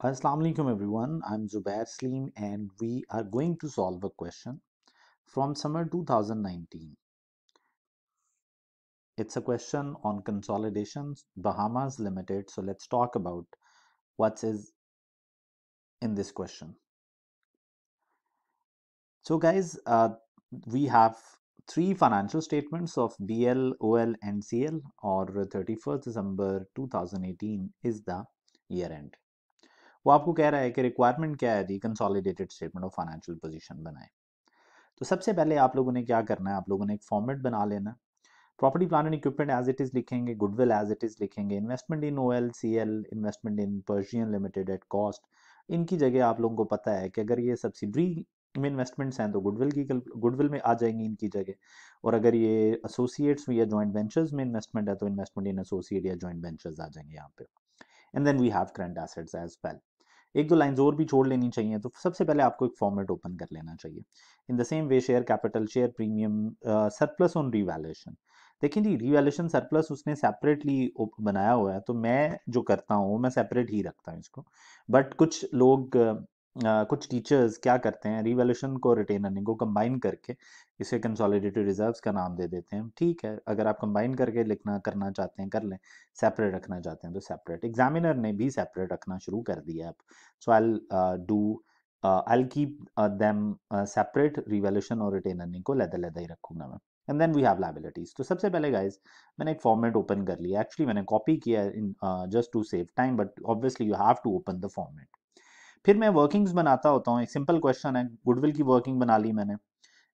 Assalamu alaikum everyone, I'm Zubair Slim and we are going to solve a question from summer 2019. It's a question on consolidations, Bahamas Limited. So let's talk about what is in this question. So guys, uh, we have three financial statements of BL, OL and CL or 31st December 2018 is the year end. वो आपको कह रहा है कि requirement क्या है the consolidated statement of financial position बनाए तो सबसे पहले आप लोगों ने क्या करना है आप लोगों ने एक फॉर्मेट बना लेना property plant and equipment as it is लिखेंगे गुडविल एज इट इज़ लिखेंगे investment in O L C L investment in Persian limited at cost इनकी जगह आप लोगों को पता है कि अगर ये सब्सिडरी में इन्वेस्टमेंट्स हैं तो गुडविल की गुडविल में आ जाएंगी इनकी जगह और अगर ये एसोसिएट्स में या जॉइंट वेंचर्स में इन्वेस्टमेंट है तो इन्वेस्टमेंट इन एसोसिएट या जॉइंट वेंचर्स आ जाएंगे यहाँ पे and then we have current assets as well एक दो लाइन और भी छोड़ लेनी चाहिए तो सबसे पहले आपको एक फॉर्मेट ओपन कर लेना चाहिए in the same way share capital share premium surplus on revaluation देखिए जी रिवैल्यूएशन सरप्लस उसने सेपरेटली बनाया हुआ है तो मैं जो करता हूँ मैं सेपरेट ही रखता हूँ इसको बट कुछ लोग कुछ टीचर्स क्या करते हैं रिवेल्यूशन को रिटेन अर्निंग को कंबाइन करके इसे कंसोलिडेटेड रिजर्व्स का नाम दे देते हैं ठीक है अगर आप कंबाइन करके लिखना करना चाहते हैं कर लें सेपरेट रखना चाहते हैं तो सेपरेट एग्जामिनर ने भी सेपरेट रखना शुरू कर दिया अब so I do I keep them separate revaluation और रिटेन अर्निंग को लदा लदा ही रखूंगा मैं and then we have liabilities तो सबसे पहले गाइज मैंने एक फॉर्मेट ओपन कर लिया एक्चुअली मैंने कॉपी किया in just to save time but obviously you have to open the format फिर मैं वर्किंग्स बनाता होता हूँ एक सिंपल क्वेश्चन है गुडविल की वर्किंग बना ली मैंने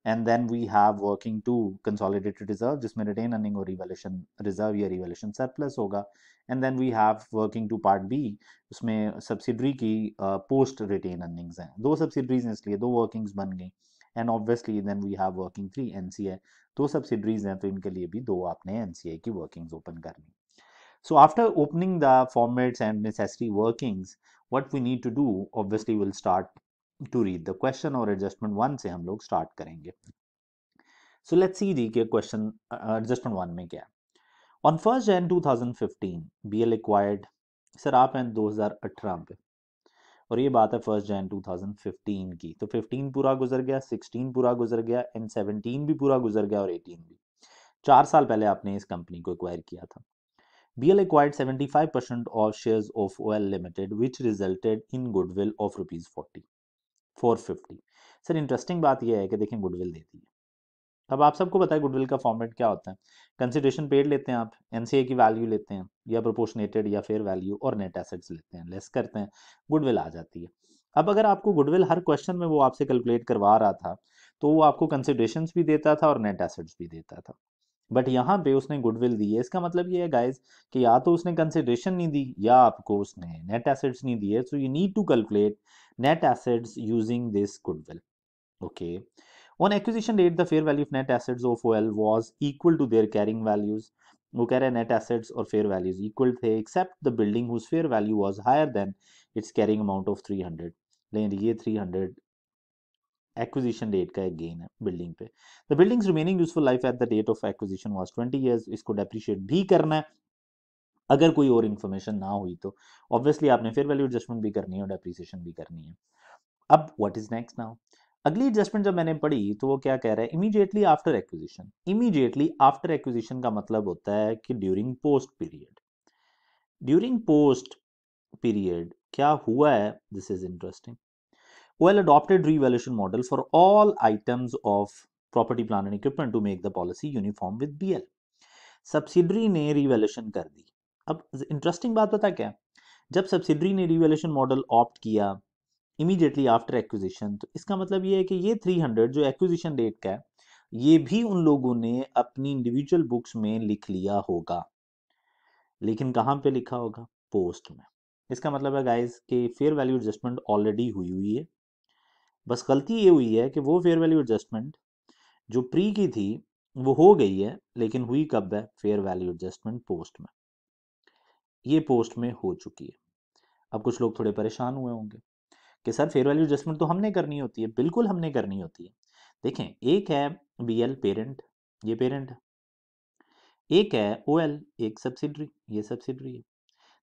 and then we have working two consolidated reserve जिसमें रिटेन अर्निंग और रिवॉल्यूशन रिजर्व या रिवॉल्यूशन सरप्लस होगा and then we have working two part B उसमें सब्सिडरी की पोस्ट रिटेन अर्निंग्स हैं दो सब्सिडरीज हैं इसलिए दो वर्किंग्स बन गई and obviously then we have working three N C I दो सब्सिडरीज हैं तो इनके लिए भी दो आपने एन सी आई की वर्किंग्स ओपन करनी so after opening the formats and necessary workings what we need to do obviously we'll start to read the question or adjustment one से हम लोग start करेंगे so let's see जी के question uh, adjustment one में क्या on first Jan 2015 BL acquired sir आप हैं 2018 पे और ये बात है फर्स्ट जैन 2015 की तो 15 पूरा गुजर गया 16 पूरा गुजर गया एंड 17 भी पूरा गुजर गया और 18 भी चार साल पहले आपने इस कंपनी को एक्वायर किया था BL acquired 75% of shares of OL Limited, which resulted in goodwill of rupees 40, 450. Sir interesting बात यह है कि देखें गुडविल दे दी अब आप सबको पता है गुडविल का फॉर्मेट क्या होता है कंसिडरेशन पेड लेते हैं आप एन की वैल्यू लेते हैं या प्रोपोर्शनेटेड या फेयर वैल्यू और नेट एसेट्स लेते हैं लेस करते हैं गुडविल आ जाती है अब अगर आपको गुडविल हर क्वेश्चन में वो आपसे कैलकुलेट करवा रहा था तो वो आपको कंसिडरेशन भी देता था और नेट एसेट्स भी देता था बट यहाँ पे उसने गुडविल दी है इसका मतलब ये है गाइज कि या तो उसने कंसिडरेशन नहीं दी या आपको उसने नेट एसेट्स नहीं दिए so you need to calculate net assets using this goodwill okay on acquisition date the fair value of net assets of O L was equal to their carrying values वो कह रहे हैं नेट एसेट्स और fair values equal थे except the building whose fair value was higher than its carrying amount of 300 लेकिन ये 300 acquisition date का एक गेन है बिल्डिंग पे the building's remaining useful life at the date of acquisition was 20 years इसको depreciate भी करना है अगर कोई और इन्फॉर्मेशन ना हुई तो ऑब्वियसली आपने फिर वैल्यू एडजस्टमेंट भी करनी है और डेप्रिसिएशन भी करनी है अब व्हाट इज नेक्स्ट नाउ अगली एडजस्टमेंट जब मैंने पढ़ी तो वो क्या कह रहा है immediately after acquisition immediately after acquisition का मतलब होता है कि during post period during post period क्या हुआ है this is interesting well adopted revaluation model for all items of property plant and equipment to make the policy uniform with BL subsidiary ne revaluation kar di ab interesting baat pata kya jab subsidiary ne revaluation model opt kiya immediately after acquisition तो इसका मतलब ये है कि ये 300 जो acquisition date का है ये भी उन लोगों ने अपनी इंडिविजुअल बुक्स में लिख लिया होगा लेकिन कहाँ पे लिखा होगा पोस्ट में इसका मतलब है गाइस कि फेयर वैल्यू एडजस्टमेंट ऑलरेडी हुई हुई है बस गलती ये हुई है कि वो फेयर वैल्यू एडजस्टमेंट जो प्री की थी वो हो गई है लेकिन हुई कब है फेयर वैल्यू एडजस्टमेंट पोस्ट में ये पोस्ट में हो चुकी है अब कुछ लोग थोड़े परेशान हुए होंगे कि सर फेयर वैल्यू एडजस्टमेंट तो हमने करनी होती है बिल्कुल हमने करनी होती है देखें एक है बी एल पेरेंट ये पेरेंट है एक है ओ एल एक सब्सिडरी ये सब्सिडरी है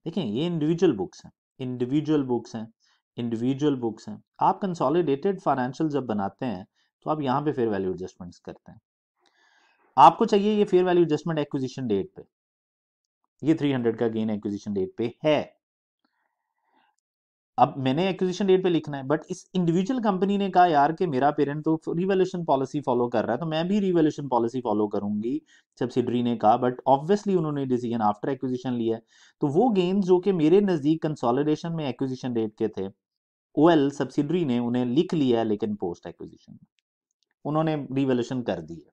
देखें ये इंडिविजुअल बुक्स हैं इंडिविजुअल बुक्स हैं इंडिविजुअल बुक्स हैं आप कंसोलिडेटेड फाइनेंशियल जब बनाते हैं तो आप यहाँ पे फेयर वैल्यू एडजस्टमेंट्स करते हैं आपको चाहिए ये fair value adjustment acquisition date पे ये 300 का गेन एक्विजिशन डेट पे है अब मैंने एक्विजिशन डेट पे लिखना है बट इस इंडिविजुअल कंपनी ने कहा यार कि मेरा पेरेंट तो रिवोल्यूशन पॉलिसी फॉलो कर रहा है तो मैं भी रिवोल्यूशन पॉलिसी फॉलो करूंगी सब्सिडरी ने कहा बट ऑब्वियसली उन्होंने डिसीजन आफ्टर एक्विजिशन लिया है तो वो गेंस जो कि मेरे नज़दीक कंसोलिडेशन में एक्विजिशन डेट के थे ओ एल सब्सिडरी ने उन्हें लिख लिया है लेकिन पोस्ट एक्विजिशन उन्होंने रिवोल्यूशन कर दी है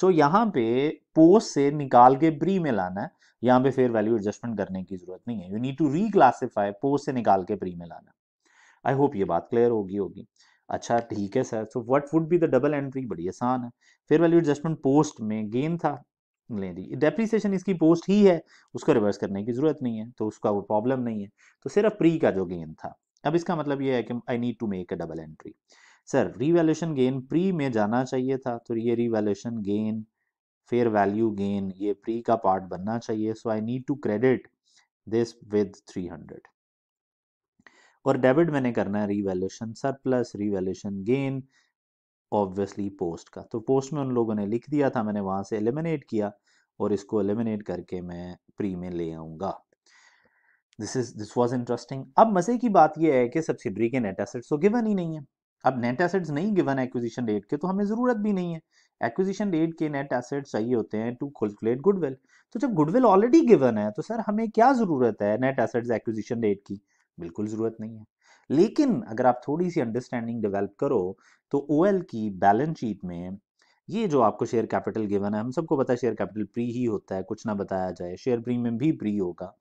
सो यहाँ पे पोस्ट से निकाल के ब्री में लाना है यहाँ पे फेयर वैल्यू एडजस्टमेंट करने की जरूरत नहीं है you need to reclassify post से निकाल के प्री में लाना आई होप ये बात क्लियर होगी होगी अच्छा ठीक है sir so what would be the double entry बड़ी आसान है फेयर वैल्यू एडजस्टमेंट पोस्ट में गेन था ले दी डेप्रीसिएशन इसकी पोस्ट ही है उसको रिवर्स करने की जरूरत नहीं है तो उसका वो प्रॉब्लम नहीं है तो सिर्फ प्री का जो गेन था अब इसका मतलब ये है कि I need to make a double entry sir revaluation gain pre में जाना चाहिए था तो ये revaluation gain fair value gain ये प्री का पार्ट बनना चाहिए so I need to credit this with three hundred और डेबिट मैंने करना है revaluation surplus revaluation gain obviously post का तो पोस्ट में उन लोगों ने लिख दिया था मैंने वहां से एलिमिनेट किया और इसको एलिमिनेट करके मैं प्री में ले आऊंगा this is this was interesting अब मजे की बात यह है कि सब्सिडरी के नेट एसेट्स तो गिवन ही नहीं है अब नेट एसेट्स नहीं गिवन एक्विजिशन डेट के तो हमें ज़रूरत भी नहीं है एक्विजिशन रेट के नेट एसेट चाहिए होते हैं टू कैलकुलेट गुडविल तो जब गुडविल ऑलरेडी गिवन है तो सर हमें क्या ज़रूरत है नेट एसेट्स एक्विजिशन रेट की बिल्कुल ज़रूरत नहीं है लेकिन अगर आप थोड़ी सी अंडरस्टैंडिंग डेवलप करो तो ओ की बैलेंस शीट में ये जो आपको शेयर कैपिटल गिवन है हम सबको पता है शेयर कैपिटल प्री ही होता है कुछ ना बताया जाए शेयर प्रीमियम भी प्री होगा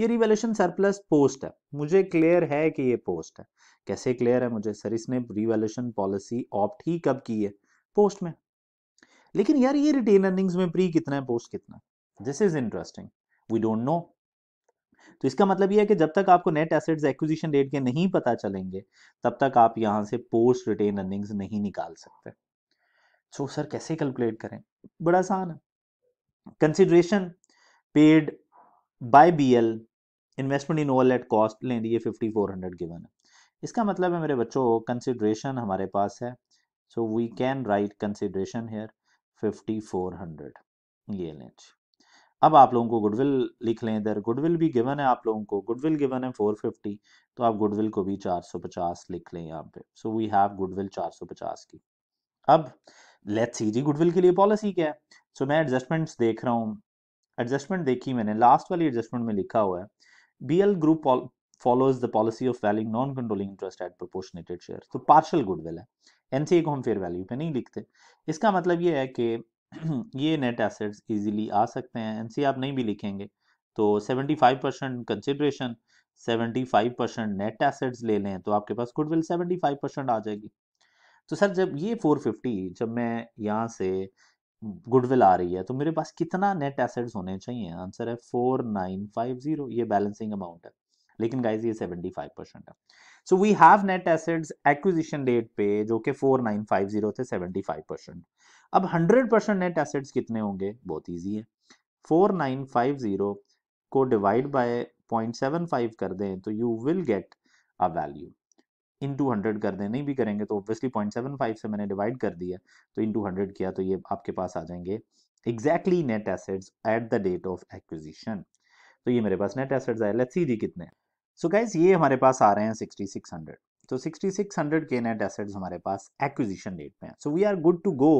ये रिवेल्यूशन सरप्लस पोस्ट है मुझे क्लियर है कि ये पोस्ट है कैसे क्लियर है मुझे सर इसने रिवेल्यूशन पॉलिसी ऑप्ट ही कब की है पोस्ट में लेकिन यार ये रिटेल अर्निंग्स में प्री कितना है पोस्ट कितना this is interesting we don't know तो इसका मतलब ये है कि जब तक आपको नेट एसेट्स एक्विजिशन रेट के नहीं पता चलेंगे तब तक आप यहाँ से पोस्ट रिटेन अर्निंग्स नहीं निकाल सकते सो सर कैसे कैलकुलेट करें बड़ा आसान है consideration paid by B L investment in OL at cost ले फिफ्टी फोर हंड्रेड गिवन है इसका मतलब है मेरे बच्चों कंसिडरेशन हमारे पास है so we can write consideration here fifty four hundred ये लें अब आप लोगों को गुडविल लिख लें इधर गुडविल भी गिवन है आप लोगों को गुडविल गिवन है फोर फिफ्टी तो आप गुडविल को भी चार सौ पचास लिख लें यहाँ पे सो वी हैव गुडविल चार सौ पचास की अब लेट्स सी जी गुडविल के लिए पॉलिसी क्या है सो so, मैं एडजस्टमेंट्स देख रहा हूँ एडजस्टमेंट देखी मैंने लास्ट वाली एडजस्टमेंट में लिखा हुआ है B L group follows the policy of valuing non controlling interest at proportionated share तो पार्शल गुडविल है एन को हम फेयर वैल्यू पे नहीं लिखते इसका मतलब ये है कि ये नेट एसेट्स इजीली आ सकते हैं एन आप नहीं भी लिखेंगे तो 75 percent consideration seventy five percent net assets ले लें तो आपके पास गुडविल सेवेंटी फाइव परसेंट आ जाएगी तो सर जब ये फोर फिफ्टी जब मैं यहाँ से गुडविल आ रही है तो मेरे पास कितना नेट एसेट्स होने चाहिए आंसर है फोर ये बैलेंसिंग अमाउंट है लेकिन गाइज ये सेवेंटी है so we have net assets acquisition date पे जो कि फोर नाइन फाइव 4950 थे फाइव परसेंट अब हंड्रेड परसेंट नेट एसेट्स कितने होंगे बहुत ईजी है फोर नाइन फाइव जीरो को divide by point seven five कर दें तो you will get a value into hundred कर दें नहीं भी करेंगे तो ऑब्वियसली पॉइंट सेवन फाइव से मैंने डिवाइड कर दिया तो इन टू हंड्रेड किया तो ये आपके पास आ जाएंगे exactly net assets at the date of acquisition तो ये मेरे पास नेट एसेट्स आए लेट्स सी जी कितने हैं सो so गाइज ये हमारे पास आ रहे हैं सिक्सटी सिक्स हंड्रेड तो 6600 के नेट एसेट्स हमारे पास एक्विजिशन डेट पे हैं so we are good to go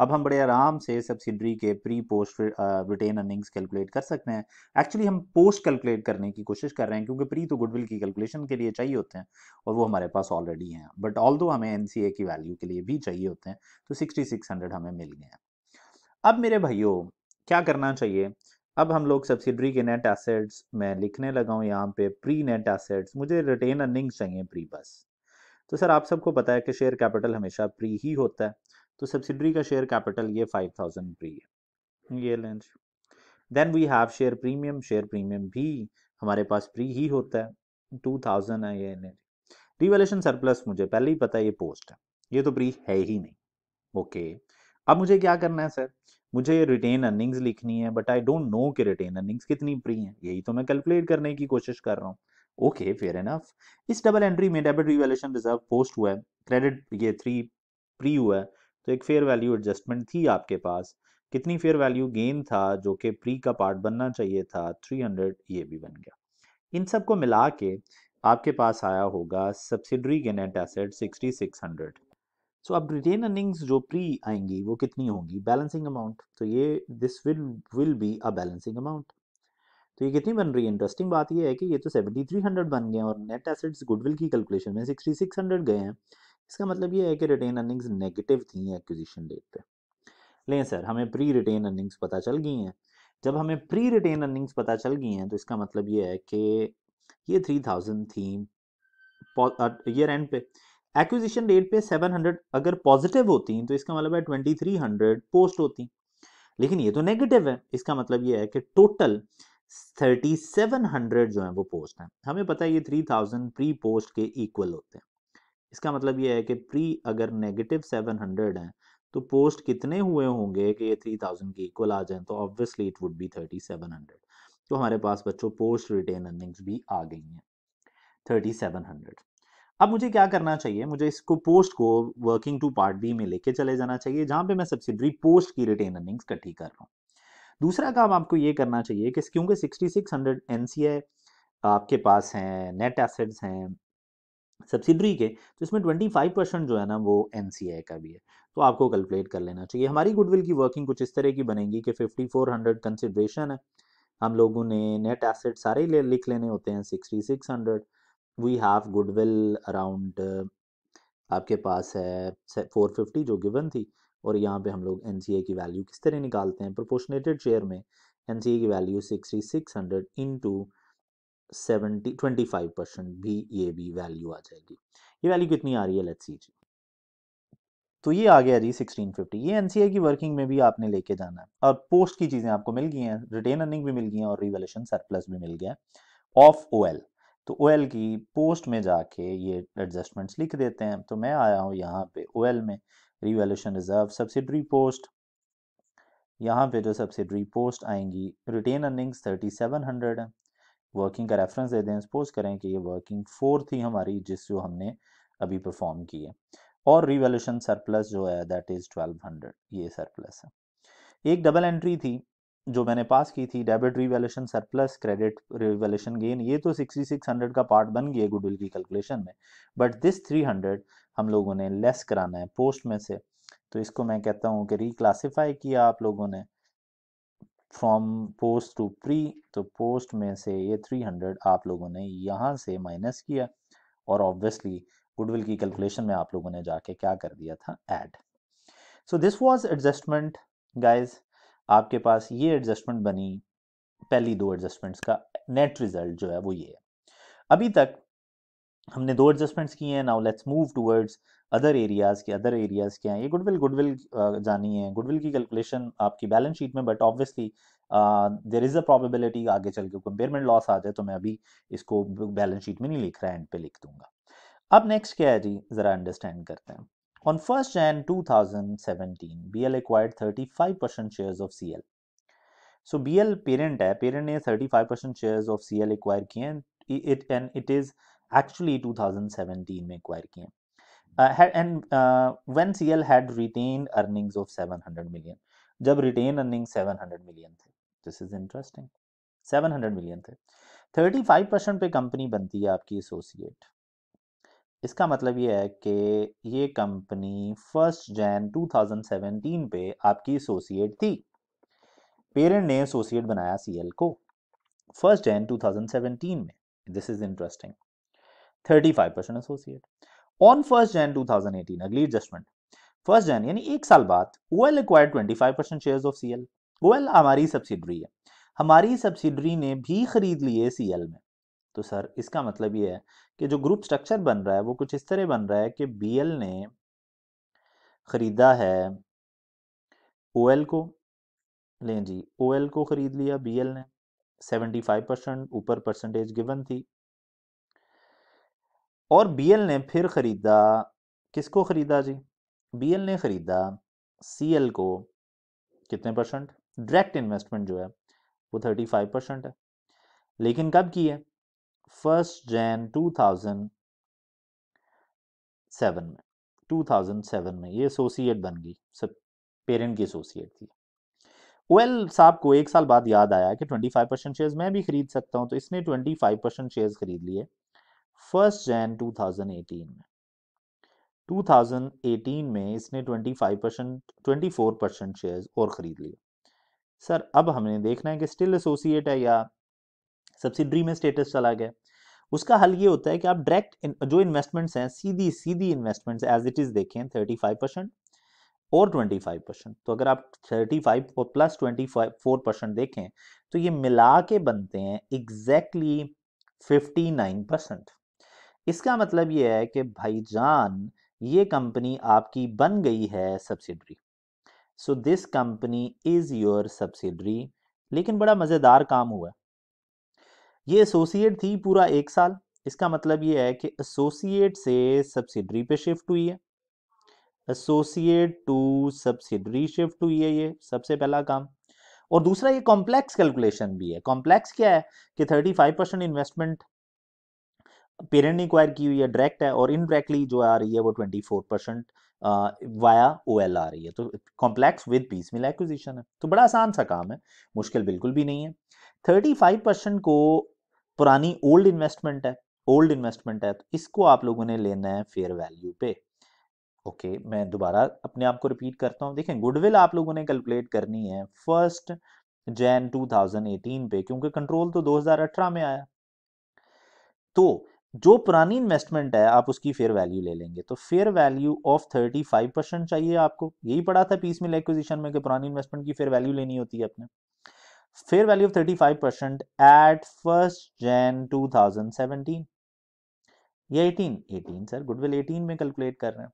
अब हम बड़े आराम से सब्सिडरी के pre post retain earnings calculate कर सकते हैं एक्चुअली हम पोस्ट कैलकुलेट करने की कोशिश कर रहे हैं क्योंकि प्री तो गुडविल की कैलकुलेशन के लिए चाहिए होते हैं और वो हमारे पास ऑलरेडी हैं बट ऑल हमें एन की वैल्यू के लिए भी चाहिए होते हैं तो सिक्सटी हमें मिल गए हैं अब मेरे भाइयों क्या करना चाहिए अब हम लोग सब्सिडरी के नेट एसेट्स में लिखने लगा हूँ यहाँ पे प्री नेट एसेट्स मुझे रिटेन अर्निंग्स चाहिए प्री बस तो सर आप सबको पता है कि शेयर कैपिटल हमेशा प्री ही होता है तो सब्सिडरी का शेयर कैपिटल ये फाइव थाउजेंड प्री है ये लें then we have share premium share premium भी हमारे पास प्री ही होता है टू थाउजेंड है ये लें रिवेलेशन सरप्लस मुझे पहले ही पता है ये पोस्ट है ये तो प्री है ही नहीं ओके okay. अब मुझे क्या करना है सर मुझे रिटेन अर्निंग्स लिखनी है बट आई डोंट नो कि रिटेन अर्निंग्स कितनी प्री हैं यही तो मैं कैलकुलेट करने की कोशिश कर रहा हूँ ओके फेयर एनफ इस डबल एंट्री में डेबिट रिवेल्यूशन रिजर्व पोस्ट हुआ है क्रेडिट ये थ्री प्री हुआ है तो एक फेयर वैल्यू एडजस्टमेंट थी आपके पास कितनी फेयर वैल्यू गेन था जो कि प्री का पार्ट बनना चाहिए था थ्री हंड्रेड ये भी बन गया इन सब को मिला के आपके पास आया होगा सब्सिडरी के net asset sixty six hundred so अब रिटेन अर्निंग्स जो प्री आएंगी वो कितनी होंगी बैलेंसिंग अमाउंट तो ये this will will be a balancing amount तो ये कितनी बन रही है इंटरेस्टिंग बात ये है कि ये तो सेवेंटी थ्री हंड्रेड बन गए हैं और नेट एसेट्स गुडविल की कैलकुलेशन में सिक्सटी सिक्स हंड्रेड गए हैं इसका मतलब ये है कि रिटेन अर्निंग्स नेगेटिव थी एक्विजिशन डेट पे लें सर हमें प्री रिटेन अर्निंग्स पता चल गई हैं जब हमें प्री रिटेन अर्निंग्स पता चल गई हैं तो इसका मतलब ये है कि ये थ्री थाउजेंड थी ईयर एंड पे एक्विजिशन रेट पे 700 अगर पॉजिटिव होती हैं तो इसका मतलब है 2300 पोस्ट होती हैं लेकिन ये तो नेगेटिव है इसका मतलब ये है कि टोटल 3700 जो है वो पोस्ट हैं हमें पता है ये 3000 प्री पोस्ट के इक्वल होते हैं इसका मतलब ये है कि प्री अगर नेगेटिव 700 है तो पोस्ट कितने हुए होंगे कि ये 3000 के इक्वल आ जाएं तो ऑब्वियसली इट वुड बी 3700 तो हमारे पास बच्चों पोस्ट रिटेन अर्निंग्स भी आ गई हैं 3700 अब मुझे क्या करना चाहिए मुझे इसको पोस्ट को वर्किंग टू पार्ट बी में लेके चले जाना चाहिए जहां पे मैं सब्सिडरी पोस्ट की रिटेन अर्निंग्स इकट्ठी कर रहा हूँ दूसरा काम आपको ये करना चाहिए कि क्योंकि sixty six hundred N C I आपके पास हैं नेट एसेट्स हैं सब्सिडरी के तो इसमें ट्वेंटी फाइव परसेंट जो है ना वो एन सी आई का भी है तो आपको कैलकुलेट कर लेना चाहिए हमारी गुडविल की वर्किंग कुछ इस तरह की बनेगी कि फिफ्टी फोर हंड्रेड कंसिड्रेशन है हम लोगों ने नेट एसेट सारे ले लिख लेने होते हैं sixty six hundred we have goodwill around आपके पास है फोर फिफ्टी जो गिवन थी और यहाँ पे हम लोग एन की वैल्यू किस तरह निकालते हैं प्रोपोर्शनेटेड शेयर में एन की value sixty six hundred into seventy twenty five percent भी ये भी वैल्यू आ जाएगी ये वैल्यू कितनी आ रही है लेट्स सी जी तो ये आ गया जी सिक्सटीन फिफ्टी ये एन की वर्किंग में भी आपने लेके जाना है और पोस्ट की चीज़ें आपको मिल गई हैं रिटेन अर्निंग भी मिल गई हैं और रिवेलेशन सरप्लस भी मिल गया है ऑफ ओ एल तो ओ की पोस्ट में जाके ये एडजस्टमेंट्स लिख देते हैं तो मैं आया हूँ यहाँ पे ओ में रिवेल्यूशन रिजर्व सब्सिडरी पोस्ट यहाँ पे जो सब्सिडरी पोस्ट आएंगी retained earnings thirty seven hundred है वर्किंग का रेफरेंस दे दें सपोज करें कि ये वर्किंग फोर थी हमारी जिस जो हमने अभी परफॉर्म की है और रिवेल्यूशन सरप्लस जो है दैट इज़ ट्वेल्व हंड्रेड ये सरप्लस है एक डबल एंट्री थी जो मैंने पास की थी debit revaluation surplus credit revaluation gain ये तो 6600 का पार्ट बन गया गुडविल की कैलकुलेशन में बट दिस 300 हम लोगों ने लेस कराना है पोस्ट में से तो इसको मैं कहता हूँ कि रिक्लासीफाई किया आप लोगों ने फ्रॉम पोस्ट टू प्री तो पोस्ट में से ये 300 आप लोगों ने यहाँ से माइनस किया और ऑब्वियसली गुडविल की कैलकुलेशन में आप लोगों ने जाके क्या कर दिया था add so this was adjustment guys आपके पास ये एडजस्टमेंट बनी पहली दो एडजस्टमेंट्स का नेट रिजल्ट जो है वो ये है अभी तक हमने दो एडजस्टमेंट्स किए हैं now let's move towards other areas के अदर एरियाज़ क्या हैं ये गुडविल गुडविल जानी है गुडविल की कैलकुलेशन आपकी बैलेंस शीट में but obviously there is a probability आगे चल के कंपेयरमेंट लॉस आ जाए तो मैं अभी इसको बैलेंस शीट में नहीं लिख रहा एंड पे लिख दूंगा अब नेक्स्ट क्या है जी ज़रा अंडरस्टैंड करते हैं On 1st Jan 2017, BL acquired 35% shares of CL. So B L parent है पेरेंट ने 35 percent share of C L acquire किए हैं it and it is actually 2017 में एक्वायर किए हैं and when C L had retained earnings of 700 million जब retained earning 700 million थे this is interesting 700 million थे 35 परसेंट पे कंपनी बनती है आपकी एसोसिएट इसका मतलब ये है कि ये कंपनी फर्स्ट जैन 2017 पे आपकी एसोसिएट थी पेरेंट ने एसोसिएट बनाया सी को फर्स्ट जैन 2017 में this is interesting 35 percent associate on first Jan 2018 अगली एडजस्टमेंट फर्स्ट जैन यानी एक साल बाद OL acquire twenty five percent share of C OL हमारी सब्सिडरी है हमारी सब्सिडरी ने भी खरीद लिए सी में तो सर इसका मतलब ये है कि जो ग्रुप स्ट्रक्चर बन रहा है वो कुछ इस तरह बन रहा है कि बी ने ख़रीदा है ओ को लें जी ओ को ख़रीद लिया बी ने 75 परसेंट ऊपर परसेंटेज गिवन थी और बी ने फिर ख़रीदा किसको ख़रीदा जी बी ने ख़रीदा सी को कितने परसेंट डायरेक्ट इन्वेस्टमेंट जो है वो 35 परसेंट है लेकिन कब की है फर्स्ट जैन 2007 में 2007 में ये एसोसिएट बन गई सब पेरेंट की एसोसिएट थी ओएल well, साहब को एक साल बाद याद आया कि 25 परसेंट शेयर मैं भी खरीद सकता हूँ तो इसने 25 परसेंट शेयर खरीद लिए फर्स्ट जैन 2018 में 2018 में इसने 25 परसेंट ट्वेंटी परसेंट शेयर्स और ख़रीद लिए सर अब हमने देखना है कि स्टिल एसोसिएट है या सब्सिडरी में स्टेटस चला गया उसका हल ये होता है कि आप डायरेक्ट जो इन्वेस्टमेंट्स हैं सीधी सीधी इन्वेस्टमेंट्स एज इट इज़ देखें थर्टी फाइव परसेंट और ट्वेंटी फाइव परसेंट तो अगर आप थर्टी फाइव और plus twenty five four percent देखें तो ये मिला के बनते हैं एग्जैक्टली फिफ्टी नाइन परसेंट इसका मतलब ये है कि भाईजान ये कंपनी आपकी बन गई है subsidiary so this company is your subsidiary लेकिन बड़ा मज़ेदार काम हुआ ये एसोसिएट थी पूरा एक साल इसका मतलब ये है कि एसोसिएट से सब्सिडरी पे शिफ्ट हुई है एसोसिएट टू सब्सिडरी शिफ्ट हुई है ये सबसे पहला काम और दूसरा ये कॉम्प्लेक्स कैलकुलेशन भी है कॉम्प्लेक्स क्या है कि फाइव परसेंट इन्वेस्टमेंट पेरेंट ने की हुई है डायरेक्ट है और इनडायरेक्टली जो आ रही है वो twenty four percent via O L आ रही है तो complex with piecemeal acquisition है तो बड़ा आसान सा काम है मुश्किल बिल्कुल भी नहीं है थर्टी फाइव परसेंट को पुरानी ओल्ड इन्वेस्टमेंट है ओल्ड इन्वेस्टमेंट है तो इसको आप लोगों ने लेना है फेयर वैल्यू पे ओके okay, मैं दोबारा अपने आप को रिपीट करता हूँ देखें गुडविल आप लोगों ने कैलकुलेट करनी है फर्स्ट जैन 2018 पे क्योंकि कंट्रोल तो 2018 में आया तो जो पुरानी इन्वेस्टमेंट है आप उसकी फेयर वैल्यू ले लेंगे तो फेयर वैल्यू ऑफ 35 परसेंट चाहिए आपको यही पढ़ा था पीस मिल एक्विजिशन में कि पुरानी इन्वेस्टमेंट की फेयर वैल्यू लेनी होती है अपने fair value of thirty five percent at first Jan two thousand seventeen ये eighteen eighteen sir goodwill eighteen में कैलकुलेट कर रहे हैं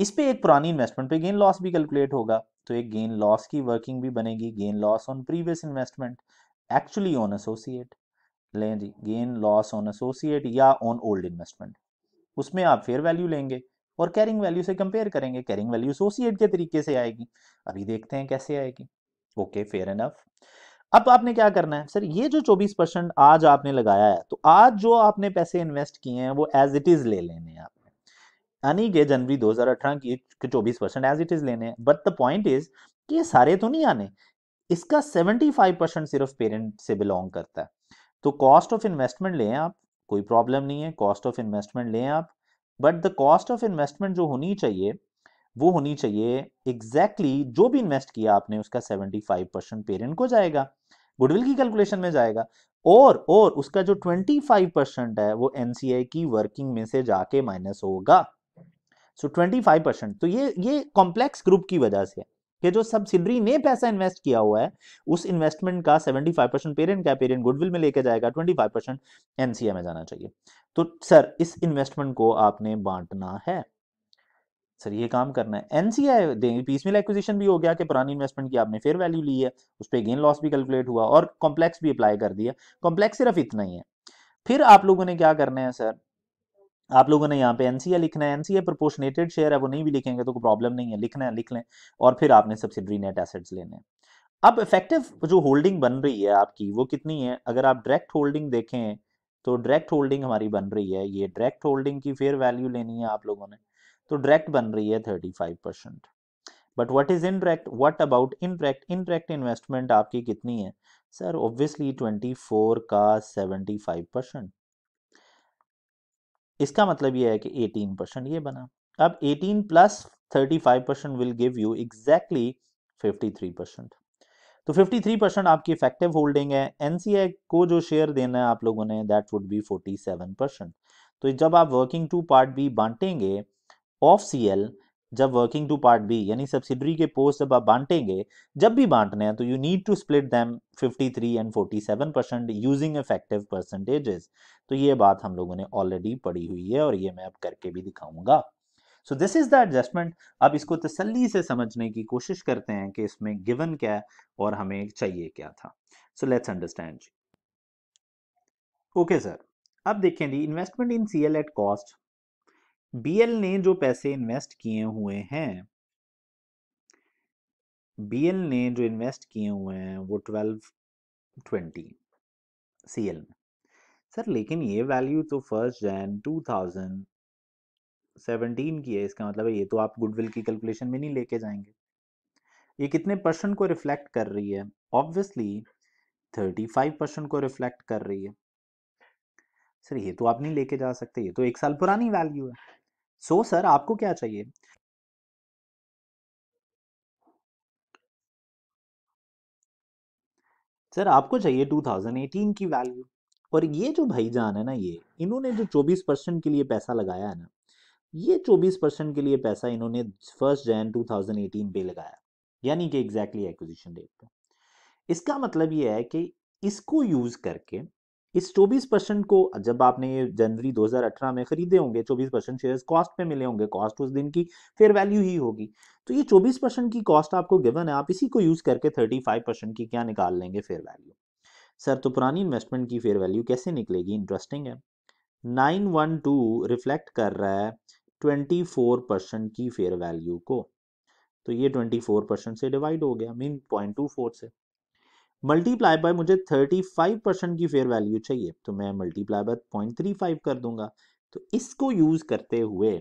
इस पे एक पुरानी इन्वेस्टमेंट पे गेन लॉस भी कैलकुलेट होगा तो एक गेन लॉस की वर्किंग भी बनेगी gain loss on previous investment actually on associate लें जी गेन लॉस ऑन एसोसिएट या ऑन ओल्ड इन्वेस्टमेंट उसमें आप फेयर वैल्यू लेंगे और कैरिंग वैल्यू से कंपेयर करेंगे कैरिंग वैल्यू एसोसिएट के तरीके से आएगी अभी देखते हैं कैसे आएगी ओके फेयर एनफ अब आपने क्या करना है सर ये जो 24 परसेंट आज आपने लगाया है तो आज जो आपने पैसे इन्वेस्ट किए हैं वो एज इट इज ले लेने हैं आपने यानी कि जनवरी 2018 की चौबीस परसेंट एज इट इज लेने हैं बट द पॉइंट इज कि ये सारे तो नहीं आने इसका 75 परसेंट सिर्फ पेरेंट से बिलोंग करता है तो कॉस्ट ऑफ इन्वेस्टमेंट लें आप कोई प्रॉब्लम नहीं है कॉस्ट ऑफ इन्वेस्टमेंट लें आप but the cost of investment जो होनी चाहिए वो होनी चाहिए एग्जैक्टली exactly जो भी इन्वेस्ट किया आपने उसका 75 परसेंट पेरेंट को जाएगा गुडविल की कैलकुलेशन में जाएगा और और उसका जो 25 परसेंट है वो एनसीआई की वर्किंग में से जाके माइनस होगा सो so 25 परसेंट तो ये ये कॉम्प्लेक्स ग्रुप की वजह से है कि जो सब्सिडरी ने पैसा इन्वेस्ट किया हुआ है उस इन्वेस्टमेंट का 75 परसेंट पेरेंट का पेरेंट गुडविल में लेके जाएगा 25 परसेंट एनसीआई में जाना चाहिए तो सर इस इन्वेस्टमेंट को आपने बांटना है सर ये काम करना है एनसीआई देंगे पीस मिल एक्विजिशन भी हो गया कि पुरानी इन्वेस्टमेंट की आपने फेयर वैल्यू ली है उस पर गेन लॉस भी कैलकुलेट हुआ और कॉम्प्लेक्स भी अप्लाई कर दिया कॉम्प्लेक्स सिर्फ इतना ही है फिर आप लोगों ने क्या करना है सर आप लोगों ने यहाँ पे एनसीए लिखना है एनसीए प्रोपोर्शनेटेड शेयर है वो नहीं भी लिखेंगे तो कोई प्रॉब्लम नहीं है लिखना है लिख लें और फिर आपने सब्सिडरी नेट एसेट्स लेने हैं अब इफेक्टिव जो होल्डिंग बन रही है आपकी वो कितनी है अगर आप डायरेक्ट होल्डिंग देखें तो डायरेक्ट होल्डिंग हमारी बन रही है ये डायरेक्ट होल्डिंग की फेयर वैल्यू लेनी है आप लोगों ने तो डायरेक्ट बन रही है thirty five percent but what is indirect what about indirect indirect investment आपकी कितनी है सर ऑब्वियसली ट्वेंटी फोर का सेवेंटी फाइव परसेंट इसका मतलब यह है कि एटीन परसेंट ये बना अब eighteen plus thirty five percent will give you exactly fifty three percent तो फिफ्टी थ्री परसेंट आपकी इफेक्टिव होल्डिंग है एनसीआई को जो शेयर देना है आप लोगों ने that would be forty seven percent तो जब आप वर्किंग टू पार्ट भी बांटेंगे ऑफ सी एल जब वर्किंग टू पार्ट बी यानी सब्सिडरी के पोस्ट जब आप बांटेंगे जब भी बांटने हैं तो you need to split them fifty three and forty seven percent using effective percentages तो ये बात हम लोगों ने ऑलरेडी पढ़ी हुई है और ये मैं अब करके भी दिखाऊंगा so this is the adjustment अब इसको तसल्ली से समझने की कोशिश करते हैं कि इसमें गिवन क्या है और हमें चाहिए क्या था सो लेट्स अंडरस्टैंड जी ओके सर अब देखें जी investment in C L at cost BL ने जो पैसे इन्वेस्ट किए हुए हैं बीएल ने जो इन्वेस्ट किए हुए हैं वो ट्वेल्व ट्वेंटी सी एल में सर लेकिन ये वैल्यू तो first Jan two thousand seventeen की है इसका मतलब है ये तो आप गुडविल की कैलकुलेशन में नहीं लेके जाएंगे ये कितने परसेंट को रिफ्लेक्ट कर रही है ऑब्वियसली थर्टी फाइव परसेंट को रिफ्लेक्ट कर रही है सर ये तो आप नहीं लेके जा सकते ये तो एक साल पुरानी वैल्यू है सो so, सर आपको क्या चाहिए सर आपको चाहिए 2018 की वैल्यू और ये जो भाईजान है ना ये इन्होंने जो 24 परसेंट के लिए पैसा लगाया है ना ये 24 परसेंट के लिए पैसा इन्होंने फर्स्ट जैन 2018 पे लगाया यानी कि एग्जैक्टली एक्विजिशन डेट पे इसका मतलब ये है कि इसको यूज़ करके इस 24 परसेंट को जब आपने ये जनवरी 2018 में खरीदे होंगे 24 परसेंट शेयर कॉस्ट पे मिले होंगे कॉस्ट उस दिन की फेयर वैल्यू ही होगी तो ये 24 परसेंट की कॉस्ट आपको गिवन है आप इसी को यूज करके 35 परसेंट की क्या निकाल लेंगे फेयर वैल्यू सर तो पुरानी इन्वेस्टमेंट की फेयर वैल्यू कैसे निकलेगी इंटरेस्टिंग है नाइन वन टू रिफ्लेक्ट कर रहा है ट्वेंटी फोर परसेंट की फेयर वैल्यू को तो ये ट्वेंटी फोर परसेंट से डिवाइड हो गया मीन पॉइंट टू फोर से मल्टीप्लाई बाय मुझे 35 परसेंट की फेयर वैल्यू चाहिए तो मैं multiply by point three five कर दूंगा तो इसको यूज़ करते हुए